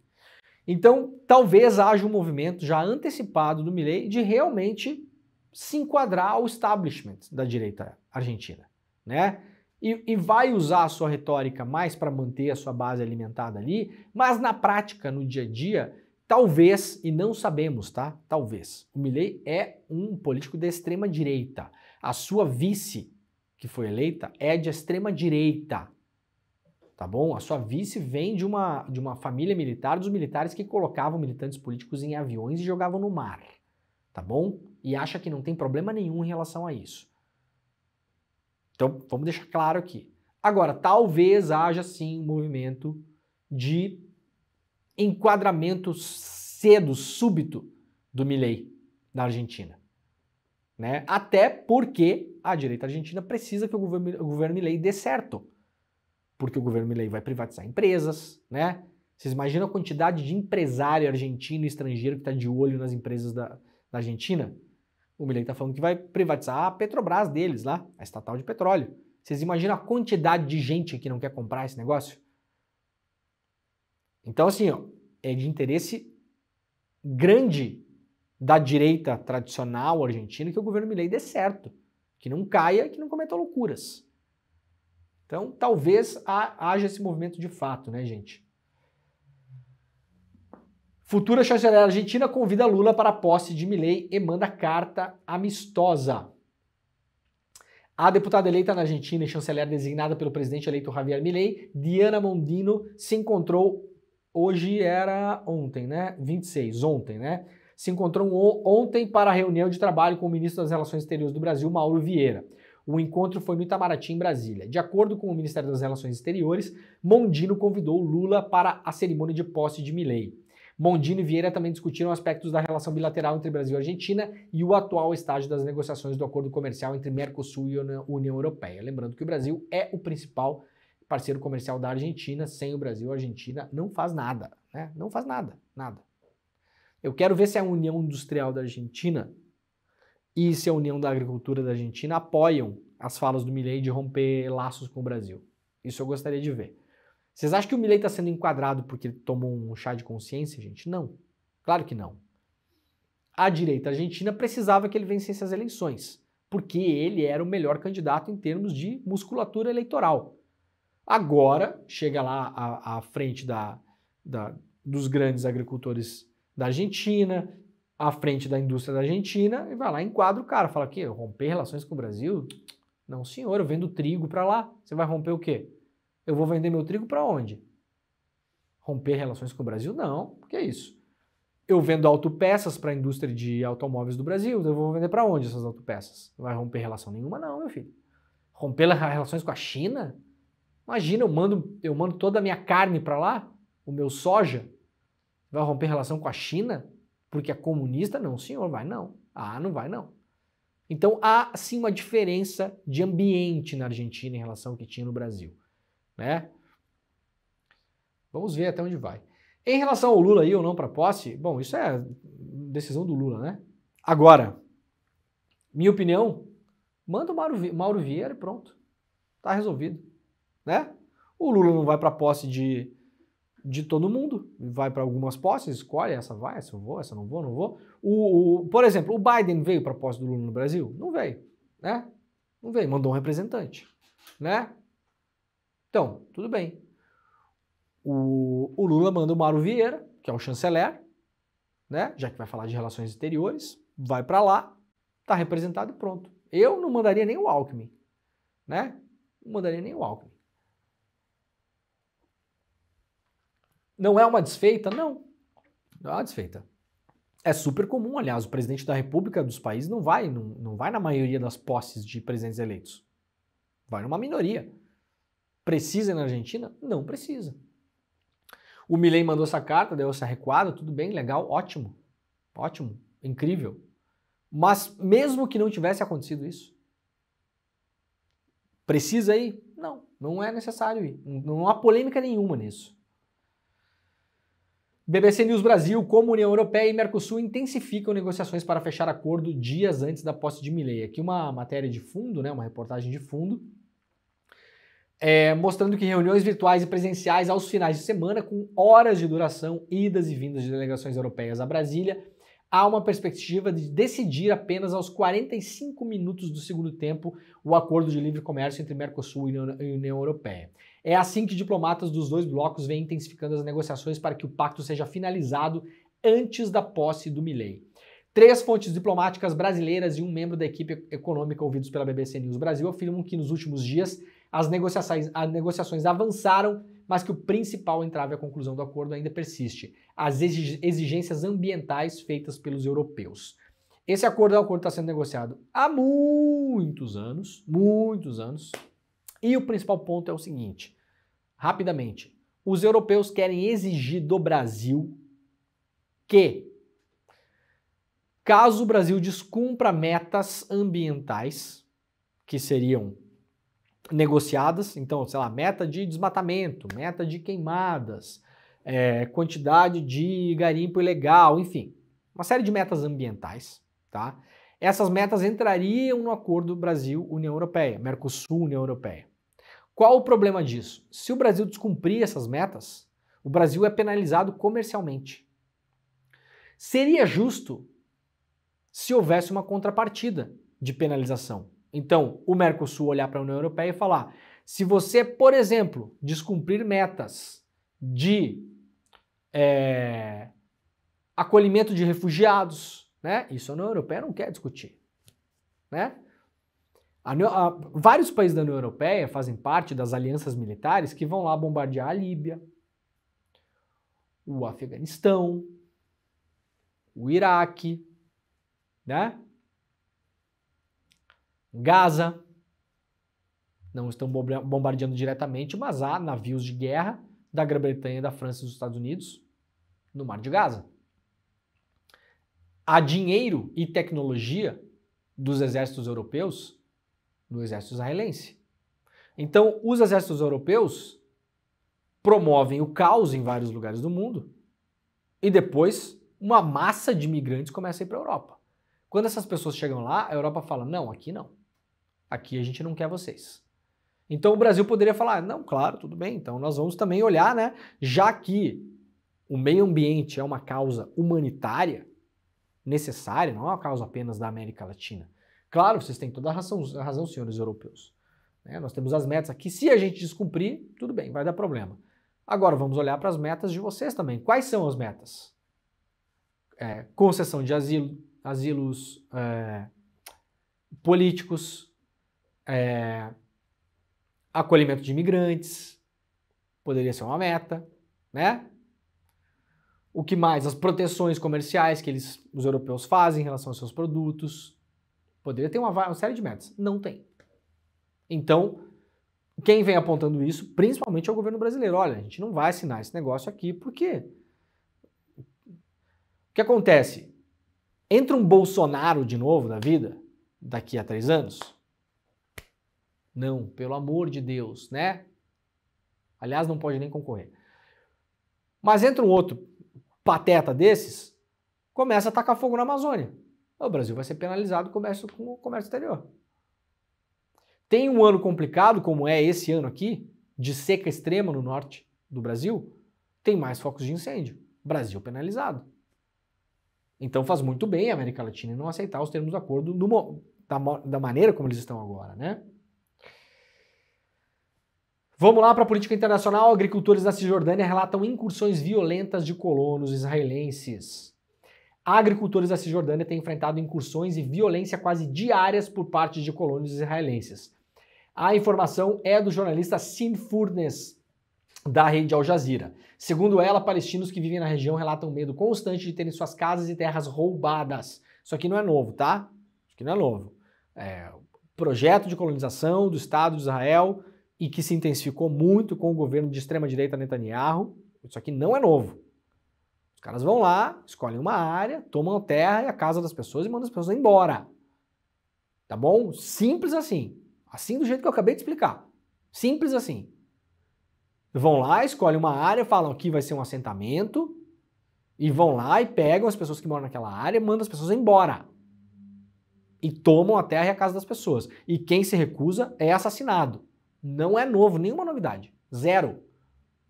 Então, talvez haja um movimento já antecipado do Milley de realmente se enquadrar ao establishment da direita argentina, né? E, e vai usar a sua retórica mais para manter a sua base alimentada ali, mas na prática, no dia a dia, talvez, e não sabemos, tá? Talvez. O Milley é um político de extrema direita. A sua vice, que foi eleita, é de extrema direita tá bom? A sua vice vem de uma, de uma família militar, dos militares que colocavam militantes políticos em aviões e jogavam no mar, tá bom? E acha que não tem problema nenhum em relação a isso. Então, vamos deixar claro aqui. Agora, talvez haja sim um movimento de enquadramento cedo, súbito do Milley na Argentina. Né? Até porque a direita argentina precisa que o governo, o governo Milley dê certo porque o governo Milei vai privatizar empresas, né? Vocês imaginam a quantidade de empresário argentino e estrangeiro que está de olho nas empresas da, da Argentina? O Milei está falando que vai privatizar a Petrobras deles lá, a estatal de petróleo. Vocês imaginam a quantidade de gente que não quer comprar esse negócio? Então, assim, ó, é de interesse grande da direita tradicional argentina que o governo Milei dê certo, que não caia, que não cometa loucuras. Então, talvez haja esse movimento de fato, né, gente? Futura chanceler argentina convida Lula para a posse de Milei e manda carta amistosa. A deputada eleita na Argentina e chanceler designada pelo presidente eleito Javier Milei, Diana Mondino, se encontrou hoje era ontem, né? 26, ontem, né? Se encontrou ontem para a reunião de trabalho com o ministro das Relações Exteriores do Brasil, Mauro Vieira. O encontro foi no Itamaraty, em Brasília. De acordo com o Ministério das Relações Exteriores, Mondino convidou Lula para a cerimônia de posse de Milei. Mondino e Vieira também discutiram aspectos da relação bilateral entre Brasil e Argentina e o atual estágio das negociações do acordo comercial entre Mercosul e União Europeia. Lembrando que o Brasil é o principal parceiro comercial da Argentina. Sem o Brasil, a Argentina não faz nada. Né? Não faz nada, nada. Eu quero ver se a União Industrial da Argentina e se a União da Agricultura da Argentina apoiam as falas do Milei de romper laços com o Brasil. Isso eu gostaria de ver. Vocês acham que o Milei está sendo enquadrado porque ele tomou um chá de consciência, gente? Não. Claro que não. A direita argentina precisava que ele vencesse as eleições, porque ele era o melhor candidato em termos de musculatura eleitoral. Agora, chega lá à, à frente da, da, dos grandes agricultores da Argentina, à frente da indústria da Argentina e vai lá, enquadra o cara, fala que romper relações com o Brasil? Não, senhor, eu vendo trigo para lá. Você vai romper o quê? Eu vou vender meu trigo para onde? Romper relações com o Brasil? Não, porque é isso. Eu vendo autopeças para a indústria de automóveis do Brasil, então eu vou vender para onde essas autopeças? Não vai romper relação nenhuma não, meu filho. Romper relações com a China? Imagina, eu mando, eu mando toda a minha carne para lá, o meu soja, vai romper relação com a China? Porque é comunista? Não, senhor, vai não. Ah, não vai não. Então há sim uma diferença de ambiente na Argentina em relação ao que tinha no Brasil, né? Vamos ver até onde vai. Em relação ao Lula aí ou não para posse, bom, isso é decisão do Lula, né? Agora, minha opinião, manda o Mauro, Mauro Vieira e pronto. Tá resolvido, né? O Lula não vai para posse de de todo mundo. Vai para algumas posses, escolhe essa vai, essa eu vou, essa não vou, não vou. O, o por exemplo, o Biden veio para a posse do Lula no Brasil? Não veio, né? Não veio, mandou um representante, né? Então, tudo bem. O, o Lula manda o Mauro Vieira, que é o chanceler, né? Já que vai falar de relações exteriores, vai para lá, tá representado e pronto. Eu não mandaria nem o Alckmin, né? Não mandaria nem o Alckmin. Não é uma desfeita? Não. Não é uma desfeita. É super comum, aliás, o presidente da República dos países não vai, não, não vai na maioria das posses de presidentes eleitos. Vai numa minoria. Precisa na Argentina? Não precisa. O Milley mandou essa carta, deu essa recuada, tudo bem, legal, ótimo. Ótimo, incrível. Mas mesmo que não tivesse acontecido isso, precisa ir? Não, não é necessário ir. Não há polêmica nenhuma nisso. BBC News Brasil, como União Europeia e Mercosul intensificam negociações para fechar acordo dias antes da posse de Milley. Aqui uma matéria de fundo, né, uma reportagem de fundo, é, mostrando que reuniões virtuais e presenciais aos finais de semana, com horas de duração, idas e vindas de delegações europeias a Brasília, há uma perspectiva de decidir apenas aos 45 minutos do segundo tempo o acordo de livre comércio entre Mercosul e União Europeia. É assim que diplomatas dos dois blocos vêm intensificando as negociações para que o pacto seja finalizado antes da posse do Milley. Três fontes diplomáticas brasileiras e um membro da equipe econômica ouvidos pela BBC News Brasil afirmam que nos últimos dias as negociações, as negociações avançaram, mas que o principal entrave à conclusão do acordo ainda persiste: as exigências ambientais feitas pelos europeus. Esse acordo é um acordo que está sendo negociado há muitos anos, muitos anos, e o principal ponto é o seguinte, rapidamente, os europeus querem exigir do Brasil que, caso o Brasil descumpra metas ambientais, que seriam negociadas, então, sei lá, meta de desmatamento, meta de queimadas, é, quantidade de garimpo ilegal, enfim, uma série de metas ambientais, tá? Essas metas entrariam no acordo Brasil-União Europeia, Mercosul-União Europeia. Qual o problema disso? Se o Brasil descumprir essas metas, o Brasil é penalizado comercialmente. Seria justo se houvesse uma contrapartida de penalização. Então, o Mercosul olhar para a União Europeia e falar: se você, por exemplo, descumprir metas de é, acolhimento de refugiados, né? Isso a União Europeia não quer discutir, né? A, a, vários países da União Europeia fazem parte das alianças militares que vão lá bombardear a Líbia, o Afeganistão, o Iraque, né? Gaza. Não estão bombardeando diretamente, mas há navios de guerra da Grã-Bretanha, da França e dos Estados Unidos no Mar de Gaza. Há dinheiro e tecnologia dos exércitos europeus no exército israelense. Então, os exércitos europeus promovem o caos em vários lugares do mundo e depois uma massa de imigrantes começa a ir para a Europa. Quando essas pessoas chegam lá, a Europa fala: não, aqui não. Aqui a gente não quer vocês. Então o Brasil poderia falar: não, claro, tudo bem, então nós vamos também olhar, né? Já que o meio ambiente é uma causa humanitária necessária, não é uma causa apenas da América Latina. Claro, vocês têm toda a razão, a razão senhores europeus. Né? Nós temos as metas aqui. Se a gente descumprir, tudo bem, vai dar problema. Agora vamos olhar para as metas de vocês também. Quais são as metas? É, concessão de asilo, asilos é, políticos, é, acolhimento de imigrantes, poderia ser uma meta, né? O que mais? As proteções comerciais que eles, os europeus fazem em relação aos seus produtos. Poderia ter uma, uma série de metas. Não tem. Então, quem vem apontando isso, principalmente, é o governo brasileiro. Olha, a gente não vai assinar esse negócio aqui, porque O que acontece? Entra um Bolsonaro de novo na vida, daqui a três anos? Não, pelo amor de Deus, né? Aliás, não pode nem concorrer. Mas entra um outro pateta desses, começa a tacar fogo na Amazônia o Brasil vai ser penalizado comércio com o comércio exterior. Tem um ano complicado, como é esse ano aqui, de seca extrema no norte do Brasil, tem mais focos de incêndio. Brasil penalizado. Então faz muito bem a América Latina não aceitar os termos do acordo da, da maneira como eles estão agora, né? Vamos lá para a política internacional. Agricultores da Cisjordânia relatam incursões violentas de colonos israelenses agricultores da Cisjordânia têm enfrentado incursões e violência quase diárias por parte de colônios israelenses. A informação é do jornalista Sin Furnes, da rede Al Jazeera. Segundo ela, palestinos que vivem na região relatam medo constante de terem suas casas e terras roubadas. Isso aqui não é novo, tá? Isso aqui não é novo. É, projeto de colonização do Estado de Israel e que se intensificou muito com o governo de extrema-direita Netanyahu. Isso aqui não é novo. Os caras vão lá, escolhem uma área, tomam a terra e a casa das pessoas e mandam as pessoas embora. Tá bom? Simples assim. Assim do jeito que eu acabei de explicar. Simples assim. Vão lá, escolhem uma área, falam que vai ser um assentamento e vão lá e pegam as pessoas que moram naquela área e mandam as pessoas embora. E tomam a terra e a casa das pessoas. E quem se recusa é assassinado. Não é novo, nenhuma novidade. Zero.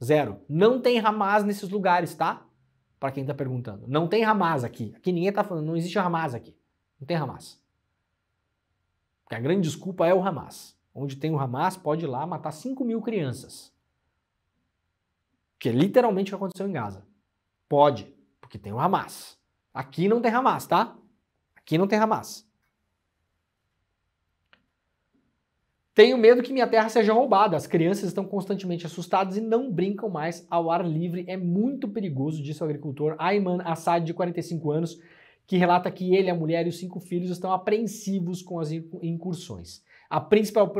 Zero. Não tem Hamas nesses lugares, tá? para quem está perguntando. Não tem Hamas aqui. Aqui ninguém está falando, não existe Hamas aqui. Não tem Hamas. Porque a grande desculpa é o Hamas. Onde tem o Hamas, pode ir lá matar 5 mil crianças. Que é literalmente o que aconteceu em Gaza. Pode, porque tem o Hamas. Aqui não tem Hamas, tá? Aqui não tem Hamas. Tenho medo que minha terra seja roubada. As crianças estão constantemente assustadas e não brincam mais ao ar livre. É muito perigoso, disse o agricultor Ayman Assad, de 45 anos, que relata que ele, a mulher e os cinco filhos estão apreensivos com as incursões. A principal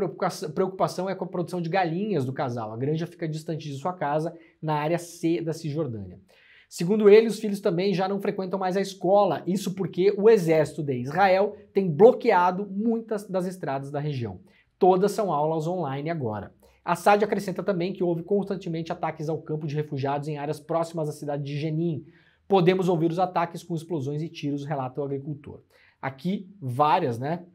preocupação é com a produção de galinhas do casal. A granja fica distante de sua casa, na área C da Cisjordânia. Segundo ele, os filhos também já não frequentam mais a escola, isso porque o exército de Israel tem bloqueado muitas das estradas da região. Todas são aulas online agora. A SAD acrescenta também que houve constantemente ataques ao campo de refugiados em áreas próximas à cidade de Jenin. Podemos ouvir os ataques com explosões e tiros, relata o agricultor. Aqui, várias, né?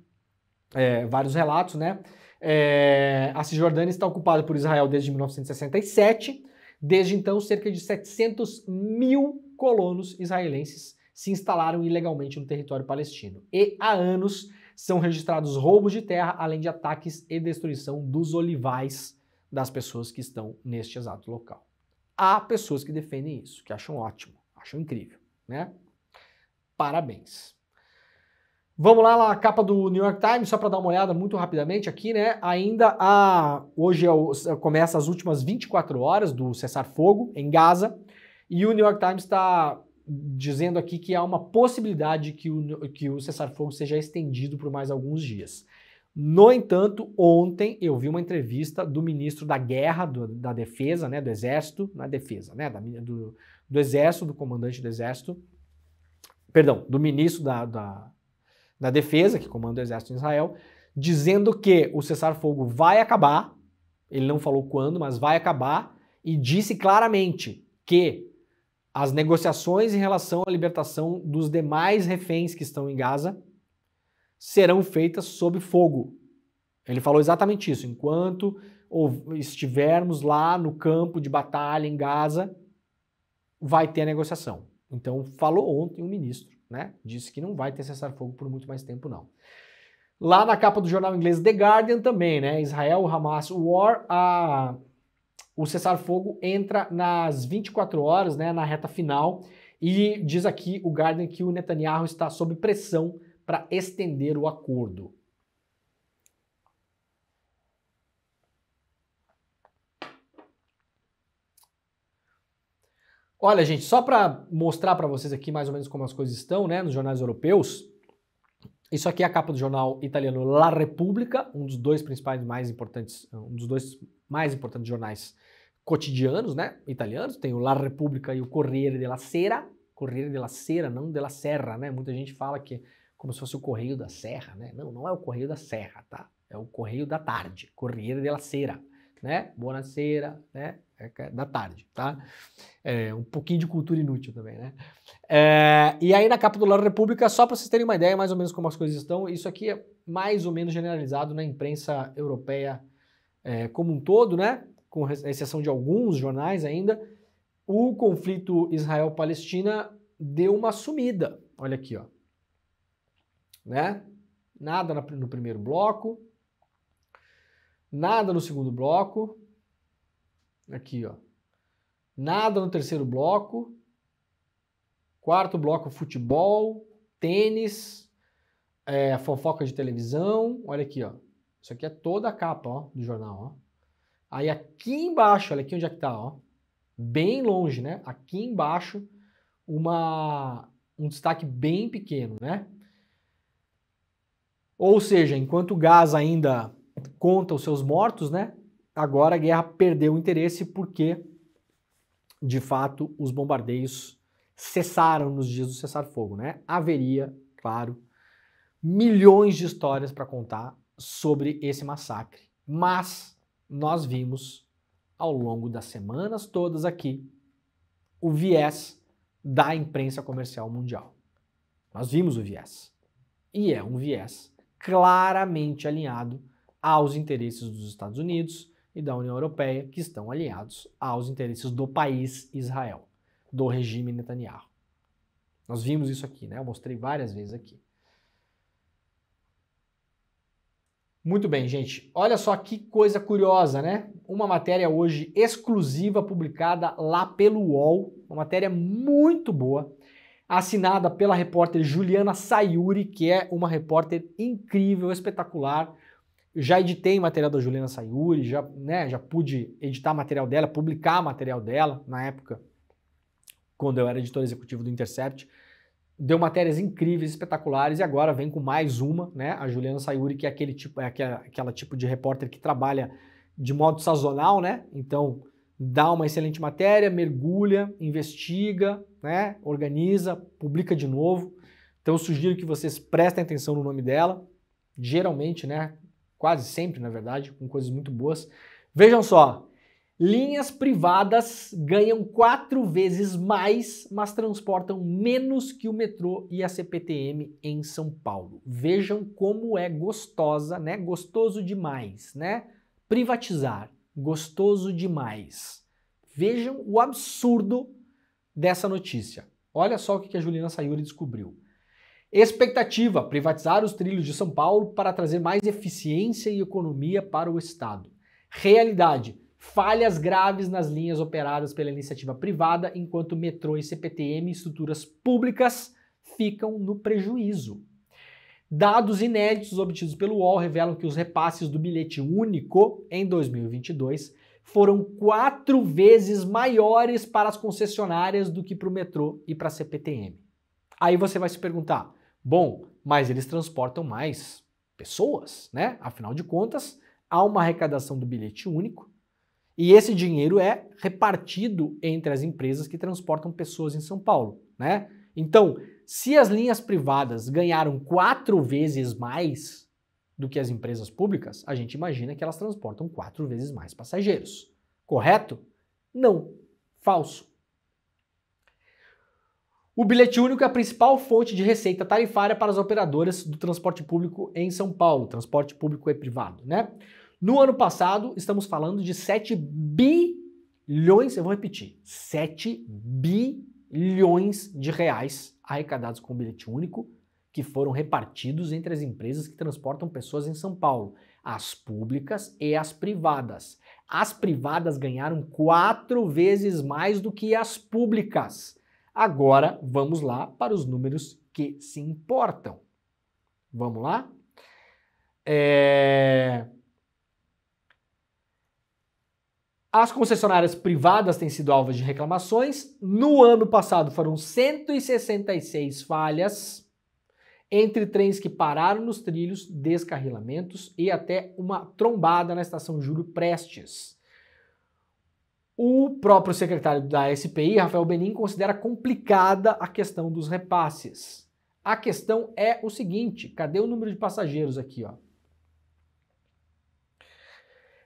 É, vários relatos, né? É, a Cisjordânia está ocupada por Israel desde 1967. Desde então, cerca de 700 mil colonos israelenses se instalaram ilegalmente no território palestino. E há anos, são registrados roubos de terra, além de ataques e destruição dos olivais das pessoas que estão neste exato local. Há pessoas que defendem isso, que acham ótimo, acham incrível, né? Parabéns. Vamos lá na capa do New York Times, só para dar uma olhada muito rapidamente aqui, né? Ainda a hoje é o, começa as últimas 24 horas do cessar-fogo em Gaza e o New York Times está dizendo aqui que há uma possibilidade que o, que o cessar-fogo seja estendido por mais alguns dias. No entanto, ontem eu vi uma entrevista do ministro da Guerra, do, da Defesa, né, do Exército, na é Defesa, né, da, do, do, Exército, do comandante do Exército, perdão, do ministro da, da, da Defesa, que comanda o Exército em Israel, dizendo que o cessar-fogo vai acabar, ele não falou quando, mas vai acabar, e disse claramente que as negociações em relação à libertação dos demais reféns que estão em Gaza serão feitas sob fogo. Ele falou exatamente isso. Enquanto estivermos lá no campo de batalha em Gaza, vai ter a negociação. Então, falou ontem o ministro, né? Disse que não vai ter cessar-fogo por muito mais tempo, não. Lá na capa do jornal inglês The Guardian também, né? Israel, Hamas, War, a o cessar-fogo entra nas 24 horas, né, na reta final, e diz aqui o Garden que o Netanyahu está sob pressão para estender o acordo. Olha, gente, só para mostrar para vocês aqui mais ou menos como as coisas estão, né, nos jornais europeus, isso aqui é a capa do jornal italiano La Repubblica, um dos dois principais mais importantes, um dos dois mais importantes jornais cotidianos, né, italianos. Tem o La Repubblica e o Corriere della Sera. Corriere della Sera, não della Serra, né? Muita gente fala que é como se fosse o Correio da Serra, né? Não, não é o Correio da Serra, tá? É o Correio da Tarde, Corriere della Sera, né? Buonasera, né? É, é, da tarde, tá? É, um pouquinho de cultura inútil também, né? É, e aí na capa do Lado República, só para vocês terem uma ideia mais ou menos como as coisas estão, isso aqui é mais ou menos generalizado na imprensa europeia é, como um todo, né? Com exceção de alguns jornais ainda, o conflito Israel-Palestina deu uma sumida. Olha aqui, ó. Né? Nada no primeiro bloco, nada no segundo bloco, Aqui, ó. Nada no terceiro bloco. Quarto bloco, futebol, tênis, é, fofoca de televisão. Olha aqui, ó. Isso aqui é toda a capa, ó, do jornal, ó. Aí aqui embaixo, olha aqui onde é que tá, ó. Bem longe, né? Aqui embaixo, uma, um destaque bem pequeno, né? Ou seja, enquanto o gás ainda conta os seus mortos, né? agora a guerra perdeu o interesse porque, de fato, os bombardeios cessaram nos dias do cessar-fogo, né? Haveria, claro, milhões de histórias para contar sobre esse massacre, mas nós vimos ao longo das semanas todas aqui o viés da imprensa comercial mundial. Nós vimos o viés. E é um viés claramente alinhado aos interesses dos Estados Unidos, e da União Europeia, que estão aliados aos interesses do país Israel, do regime Netanyahu. Nós vimos isso aqui, né? Eu mostrei várias vezes aqui. Muito bem, gente. Olha só que coisa curiosa, né? Uma matéria hoje exclusiva publicada lá pelo UOL, uma matéria muito boa, assinada pela repórter Juliana Sayuri, que é uma repórter incrível, espetacular já editei material da Juliana Sayuri, já, né, já pude editar material dela, publicar material dela na época, quando eu era editor executivo do Intercept. Deu matérias incríveis, espetaculares, e agora vem com mais uma, né? A Juliana Sayuri, que é aquele tipo, é aquela, aquela tipo de repórter que trabalha de modo sazonal, né? Então dá uma excelente matéria, mergulha, investiga, né? Organiza, publica de novo. Então eu sugiro que vocês prestem atenção no nome dela. Geralmente, né? quase sempre, na verdade, com coisas muito boas. Vejam só, linhas privadas ganham quatro vezes mais, mas transportam menos que o metrô e a CPTM em São Paulo. Vejam como é gostosa, né? Gostoso demais, né? Privatizar, gostoso demais. Vejam o absurdo dessa notícia. Olha só o que a Juliana Sayuri descobriu. Expectativa: privatizar os trilhos de São Paulo para trazer mais eficiência e economia para o Estado. Realidade: falhas graves nas linhas operadas pela iniciativa privada, enquanto metrô e CPTM, estruturas públicas, ficam no prejuízo. Dados inéditos obtidos pelo UOL revelam que os repasses do bilhete único em 2022 foram quatro vezes maiores para as concessionárias do que para o metrô e para a CPTM. Aí você vai se perguntar: Bom, mas eles transportam mais pessoas, né? Afinal de contas, há uma arrecadação do bilhete único e esse dinheiro é repartido entre as empresas que transportam pessoas em São Paulo, né? Então, se as linhas privadas ganharam quatro vezes mais do que as empresas públicas, a gente imagina que elas transportam quatro vezes mais passageiros. Correto? Não. Falso. O bilhete único é a principal fonte de receita tarifária para as operadoras do transporte público em São Paulo, transporte público e privado, né? No ano passado, estamos falando de 7 bilhões, eu vou repetir, 7 bilhões de reais arrecadados com o bilhete único que foram repartidos entre as empresas que transportam pessoas em São Paulo, as públicas e as privadas. As privadas ganharam quatro vezes mais do que as públicas. Agora vamos lá para os números que se importam. Vamos lá? É... As concessionárias privadas têm sido alvo de reclamações. No ano passado foram 166 falhas entre trens que pararam nos trilhos, descarrilamentos e até uma trombada na estação Júlio Prestes. O próprio secretário da SPI, Rafael Benin, considera complicada a questão dos repasses. A questão é o seguinte: cadê o número de passageiros aqui, ó?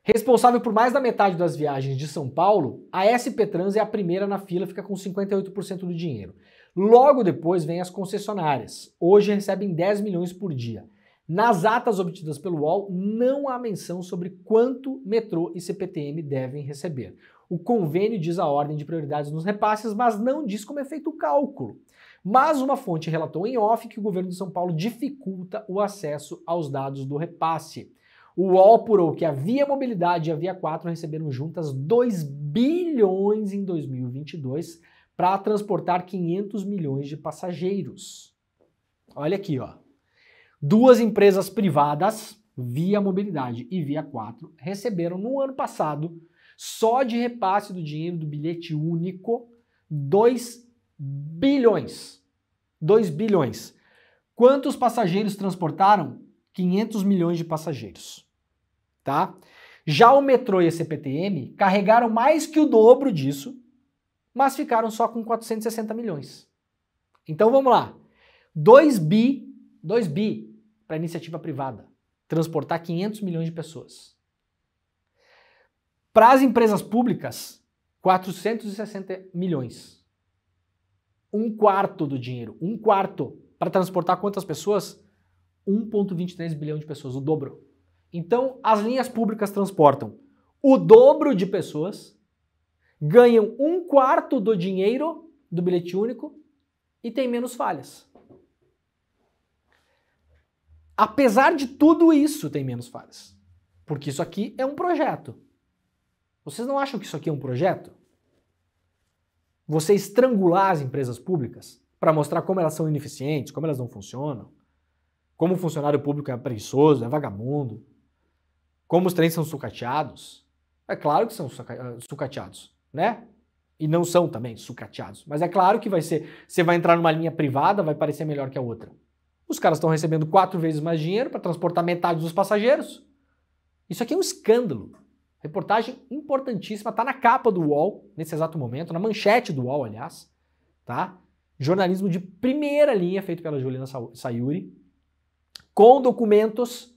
Responsável por mais da metade das viagens de São Paulo, a SP Trans é a primeira na fila, fica com 58% do dinheiro. Logo depois vem as concessionárias. Hoje recebem 10 milhões por dia. Nas atas obtidas pelo UOL, não há menção sobre quanto metrô e CPTM devem receber. O convênio diz a ordem de prioridades nos repasses, mas não diz como é feito o cálculo. Mas uma fonte relatou em off que o governo de São Paulo dificulta o acesso aos dados do repasse. O UOL apurou que a Via Mobilidade e a Via 4 receberam juntas 2 bilhões em 2022 para transportar 500 milhões de passageiros. Olha aqui, ó. Duas empresas privadas, Via Mobilidade e Via 4, receberam no ano passado só de repasse do dinheiro do bilhete único, 2 bilhões. 2 bilhões. Quantos passageiros transportaram? 500 milhões de passageiros. Tá? Já o metrô e a CPTM carregaram mais que o dobro disso, mas ficaram só com 460 milhões. Então vamos lá. 2 bi, 2 bi para iniciativa privada transportar 500 milhões de pessoas. Para as empresas públicas, 460 milhões. Um quarto do dinheiro. Um quarto. Para transportar quantas pessoas? 1,23 bilhão de pessoas, o dobro. Então, as linhas públicas transportam o dobro de pessoas, ganham um quarto do dinheiro do bilhete único e tem menos falhas. Apesar de tudo isso, tem menos falhas. Porque isso aqui é um projeto. Vocês não acham que isso aqui é um projeto? Você estrangular as empresas públicas para mostrar como elas são ineficientes, como elas não funcionam, como o funcionário público é preguiçoso, é vagabundo, como os trens são sucateados. É claro que são ah, sucateados, né? E não são também sucateados. Mas é claro que vai ser. Você vai entrar numa linha privada, vai parecer melhor que a outra. Os caras estão recebendo quatro vezes mais dinheiro para transportar metade dos passageiros. Isso aqui é um escândalo. Reportagem importantíssima, está na capa do UOL nesse exato momento, na manchete do UOL, aliás, tá? Jornalismo de primeira linha feito pela Juliana Sayuri, com documentos.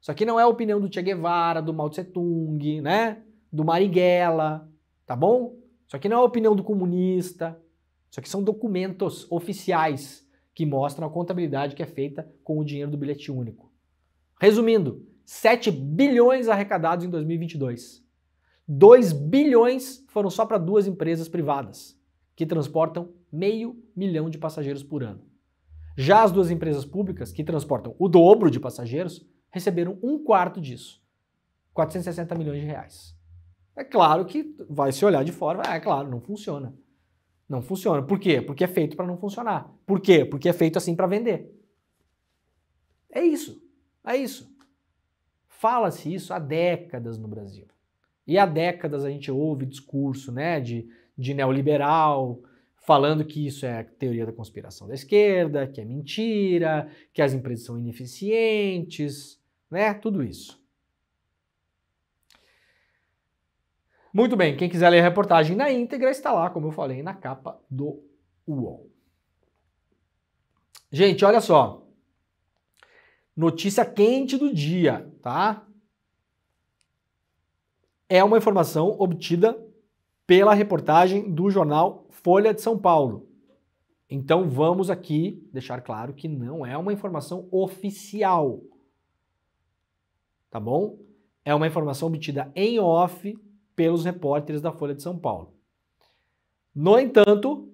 Isso aqui não é a opinião do Che Guevara, do Mao Tse Tung, né? Do Marighella, tá bom? Isso aqui não é a opinião do comunista. Isso aqui são documentos oficiais que mostram a contabilidade que é feita com o dinheiro do bilhete único. Resumindo, 7 bilhões arrecadados em 2022. 2 bilhões foram só para duas empresas privadas, que transportam meio milhão de passageiros por ano. Já as duas empresas públicas, que transportam o dobro de passageiros, receberam um quarto disso, 460 milhões de reais. É claro que vai se olhar de fora, é claro, não funciona. Não funciona. Por quê? Porque é feito para não funcionar. Por quê? Porque é feito assim para vender. É isso. É isso. Fala-se isso há décadas no Brasil. E há décadas a gente ouve discurso né, de, de neoliberal falando que isso é a teoria da conspiração da esquerda, que é mentira, que as empresas são ineficientes, né? Tudo isso. Muito bem, quem quiser ler a reportagem na íntegra está lá, como eu falei, na capa do UOL. Gente, olha só. Notícia quente do dia, tá? É uma informação obtida pela reportagem do jornal Folha de São Paulo. Então vamos aqui deixar claro que não é uma informação oficial. Tá bom? É uma informação obtida em off pelos repórteres da Folha de São Paulo. No entanto,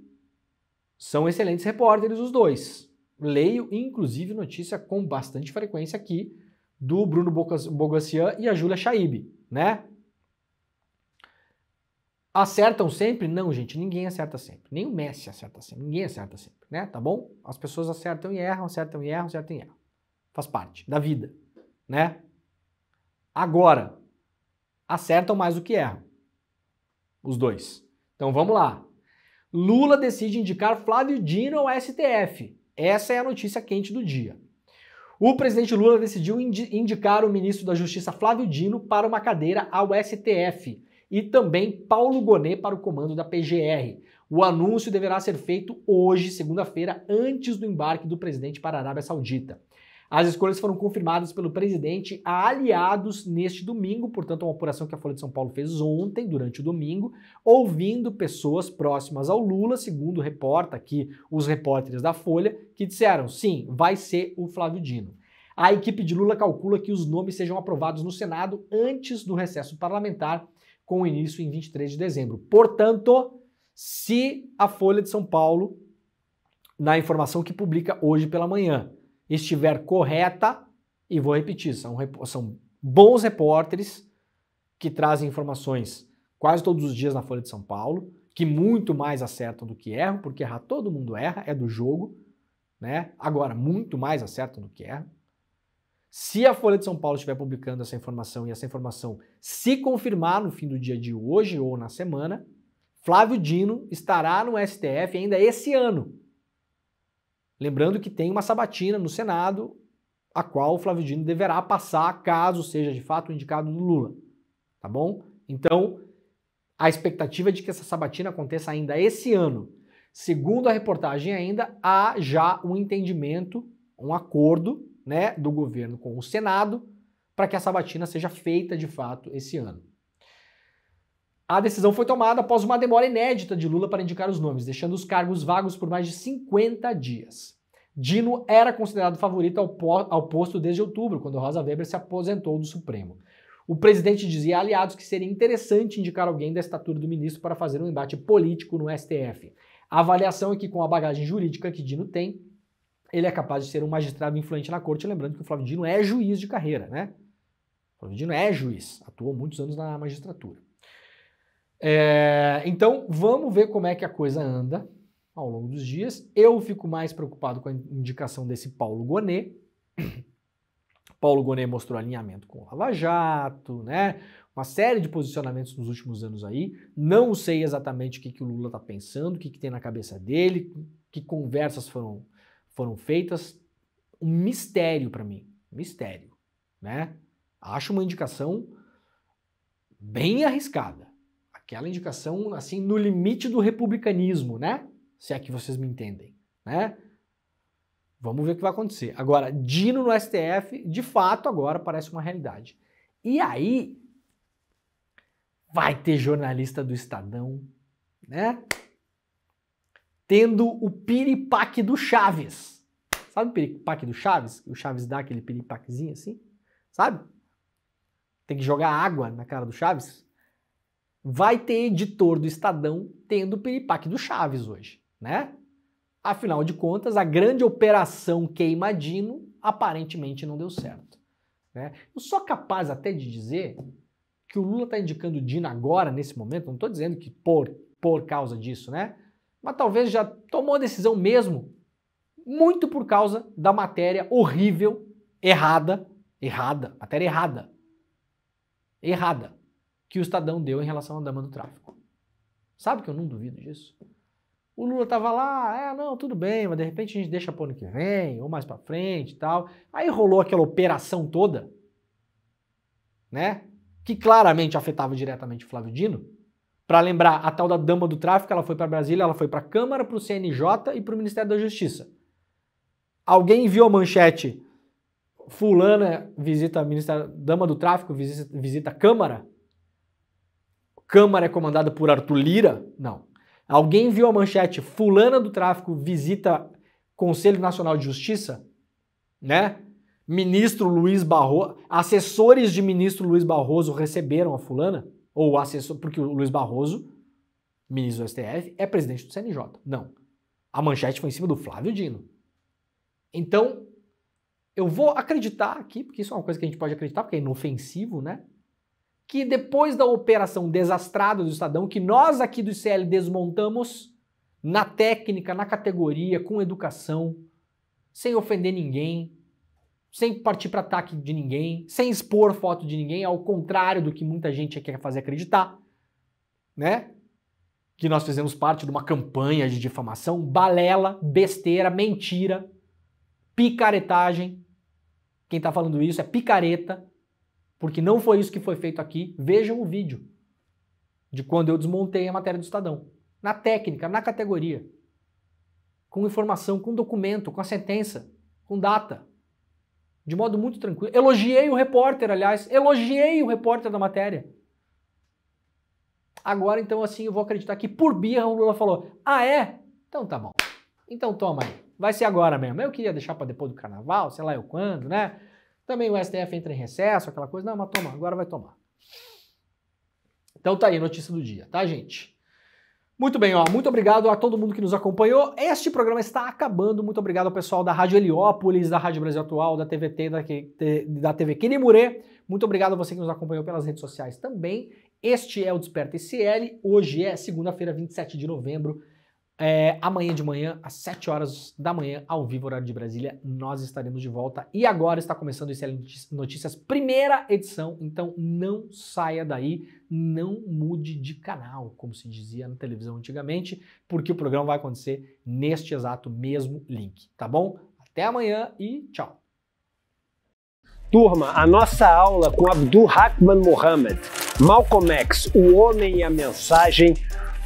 são excelentes repórteres os dois leio, inclusive, notícia com bastante frequência aqui do Bruno Bogacian e a Júlia Chaib, né? Acertam sempre? Não, gente, ninguém acerta sempre. Nem o Messi acerta sempre, ninguém acerta sempre, né? Tá bom? As pessoas acertam e erram, acertam e erram, acertam e erram. Faz parte da vida, né? Agora, acertam mais do que erram. Os dois. Então vamos lá. Lula decide indicar Flávio Dino ao STF. Essa é a notícia quente do dia. O presidente Lula decidiu indicar o ministro da Justiça Flávio Dino para uma cadeira ao STF e também Paulo Gonet para o comando da PGR. O anúncio deverá ser feito hoje, segunda-feira, antes do embarque do presidente para a Arábia Saudita. As escolhas foram confirmadas pelo presidente a aliados neste domingo, portanto, uma apuração que a Folha de São Paulo fez ontem, durante o domingo, ouvindo pessoas próximas ao Lula, segundo reporta aqui os repórteres da Folha, que disseram: sim, vai ser o Flávio Dino. A equipe de Lula calcula que os nomes sejam aprovados no Senado antes do recesso parlamentar, com início em 23 de dezembro. Portanto, se a Folha de São Paulo, na informação que publica hoje pela manhã, estiver correta, e vou repetir, são, são bons repórteres que trazem informações quase todos os dias na Folha de São Paulo, que muito mais acertam do que erram, porque errar todo mundo erra, é do jogo, né? Agora, muito mais acertam do que erram. Se a Folha de São Paulo estiver publicando essa informação e essa informação se confirmar no fim do dia de hoje ou na semana, Flávio Dino estará no STF ainda esse ano. Lembrando que tem uma sabatina no Senado, a qual o Flávio Dino deverá passar caso seja de fato indicado do Lula. Tá bom? Então, a expectativa é de que essa sabatina aconteça ainda esse ano. Segundo a reportagem, ainda há já um entendimento, um acordo né, do governo com o Senado para que a sabatina seja feita de fato esse ano. A decisão foi tomada após uma demora inédita de Lula para indicar os nomes, deixando os cargos vagos por mais de 50 dias. Dino era considerado favorito ao, ao posto desde outubro, quando Rosa Weber se aposentou do Supremo. O presidente dizia a aliados que seria interessante indicar alguém da estatura do ministro para fazer um embate político no STF. A avaliação é que, com a bagagem jurídica que Dino tem, ele é capaz de ser um magistrado influente na corte, lembrando que o Flávio Dino é juiz de carreira, né? O Flávio Dino é juiz, atuou muitos anos na magistratura. É, então, vamos ver como é que a coisa anda ao longo dos dias. Eu fico mais preocupado com a indicação desse Paulo Gonet. Paulo Gonet mostrou alinhamento com o Lava Jato, né? Uma série de posicionamentos nos últimos anos aí. Não sei exatamente o que, que o Lula está pensando, o que, que tem na cabeça dele, que conversas foram, foram feitas. Um mistério para mim. Mistério, né? Acho uma indicação bem arriscada. Aquela é indicação, assim, no limite do republicanismo, né? Se é que vocês me entendem, né? Vamos ver o que vai acontecer. Agora, Dino no STF, de fato, agora parece uma realidade. E aí, vai ter jornalista do Estadão, né? Tendo o piripaque do Chaves. Sabe o piripaque do Chaves? O Chaves dá aquele piripaquezinho assim, sabe? Tem que jogar água na cara do Chaves vai ter editor do Estadão tendo o piripaque do Chaves hoje, né? Afinal de contas, a grande operação Queimadino aparentemente não deu certo. Né? Eu sou capaz até de dizer que o Lula está indicando o Dino agora, nesse momento, não estou dizendo que por, por causa disso, né? Mas talvez já tomou a decisão mesmo, muito por causa da matéria horrível, errada, errada, matéria errada, errada, que o Estadão deu em relação à dama do tráfico. Sabe que eu não duvido disso? O Lula tava lá, é, não, tudo bem, mas de repente a gente deixa pro ano que vem, ou mais para frente e tal. Aí rolou aquela operação toda, né? Que claramente afetava diretamente o Flávio Dino. Para lembrar, a tal da dama do tráfico, ela foi para Brasília, ela foi para a Câmara, para o CNJ e para o Ministério da Justiça. Alguém viu a manchete? Fulana visita a dama do tráfico visita, visita a Câmara? Câmara é comandada por Arthur Lira? Não. Alguém viu a manchete Fulana do Tráfico visita Conselho Nacional de Justiça? Né? Ministro Luiz Barroso, assessores de ministro Luiz Barroso receberam a fulana? Ou assessor, porque o Luiz Barroso, ministro do STF, é presidente do CNJ. Não. A manchete foi em cima do Flávio Dino. Então, eu vou acreditar aqui, porque isso é uma coisa que a gente pode acreditar, porque é inofensivo, né? que depois da operação desastrada do Estadão, que nós aqui do ICL desmontamos na técnica, na categoria, com educação, sem ofender ninguém, sem partir para ataque de ninguém, sem expor foto de ninguém, ao contrário do que muita gente quer fazer acreditar, né? Que nós fizemos parte de uma campanha de difamação, balela, besteira, mentira, picaretagem. Quem está falando isso é picareta, porque não foi isso que foi feito aqui, vejam o vídeo de quando eu desmontei a matéria do Estadão. Na técnica, na categoria, com informação, com documento, com a sentença, com data, de modo muito tranquilo. Elogiei o repórter, aliás, elogiei o repórter da matéria. Agora, então, assim, eu vou acreditar que por birra o Lula falou: Ah, é? Então tá bom. Então toma aí. Vai ser agora mesmo. Eu queria deixar para depois do carnaval, sei lá eu quando, né? Também o STF entra em recesso, aquela coisa. Não, mas toma, agora vai tomar. Então tá aí, notícia do dia, tá, gente? Muito bem, ó. Muito obrigado a todo mundo que nos acompanhou. Este programa está acabando. Muito obrigado ao pessoal da Rádio Heliópolis, da Rádio Brasil Atual, da TVT, da, da TV Kinimurê. Muito obrigado a você que nos acompanhou pelas redes sociais também. Este é o Desperta SL. Hoje é segunda-feira, 27 de novembro é, amanhã de manhã, às 7 horas da manhã, ao vivo, horário de Brasília, nós estaremos de volta. E agora está começando o Excelente Notícias, primeira edição. Então não saia daí, não mude de canal, como se dizia na televisão antigamente, porque o programa vai acontecer neste exato mesmo link. Tá bom? Até amanhã e tchau. Turma, a nossa aula com Abdul Rahman Mohammed, Malcolm X, O Homem e a Mensagem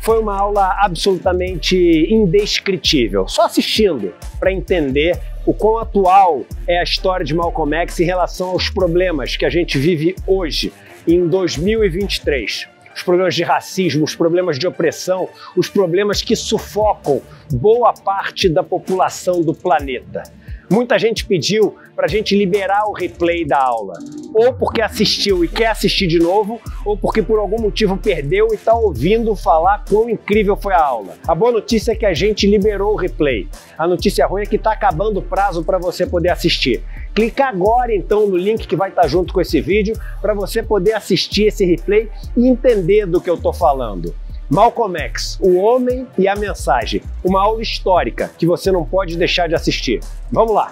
foi uma aula absolutamente indescritível, só assistindo para entender o quão atual é a história de Malcolm X em relação aos problemas que a gente vive hoje, em 2023 os problemas de racismo, os problemas de opressão, os problemas que sufocam boa parte da população do planeta. Muita gente pediu para a gente liberar o replay da aula, ou porque assistiu e quer assistir de novo, ou porque por algum motivo perdeu e está ouvindo falar quão incrível foi a aula. A boa notícia é que a gente liberou o replay. A notícia ruim é que está acabando o prazo para você poder assistir. Clica agora então no link que vai estar tá junto com esse vídeo para você poder assistir esse replay e entender do que eu estou falando. Malcolm X, O Homem e a Mensagem. Uma aula histórica que você não pode deixar de assistir. Vamos lá!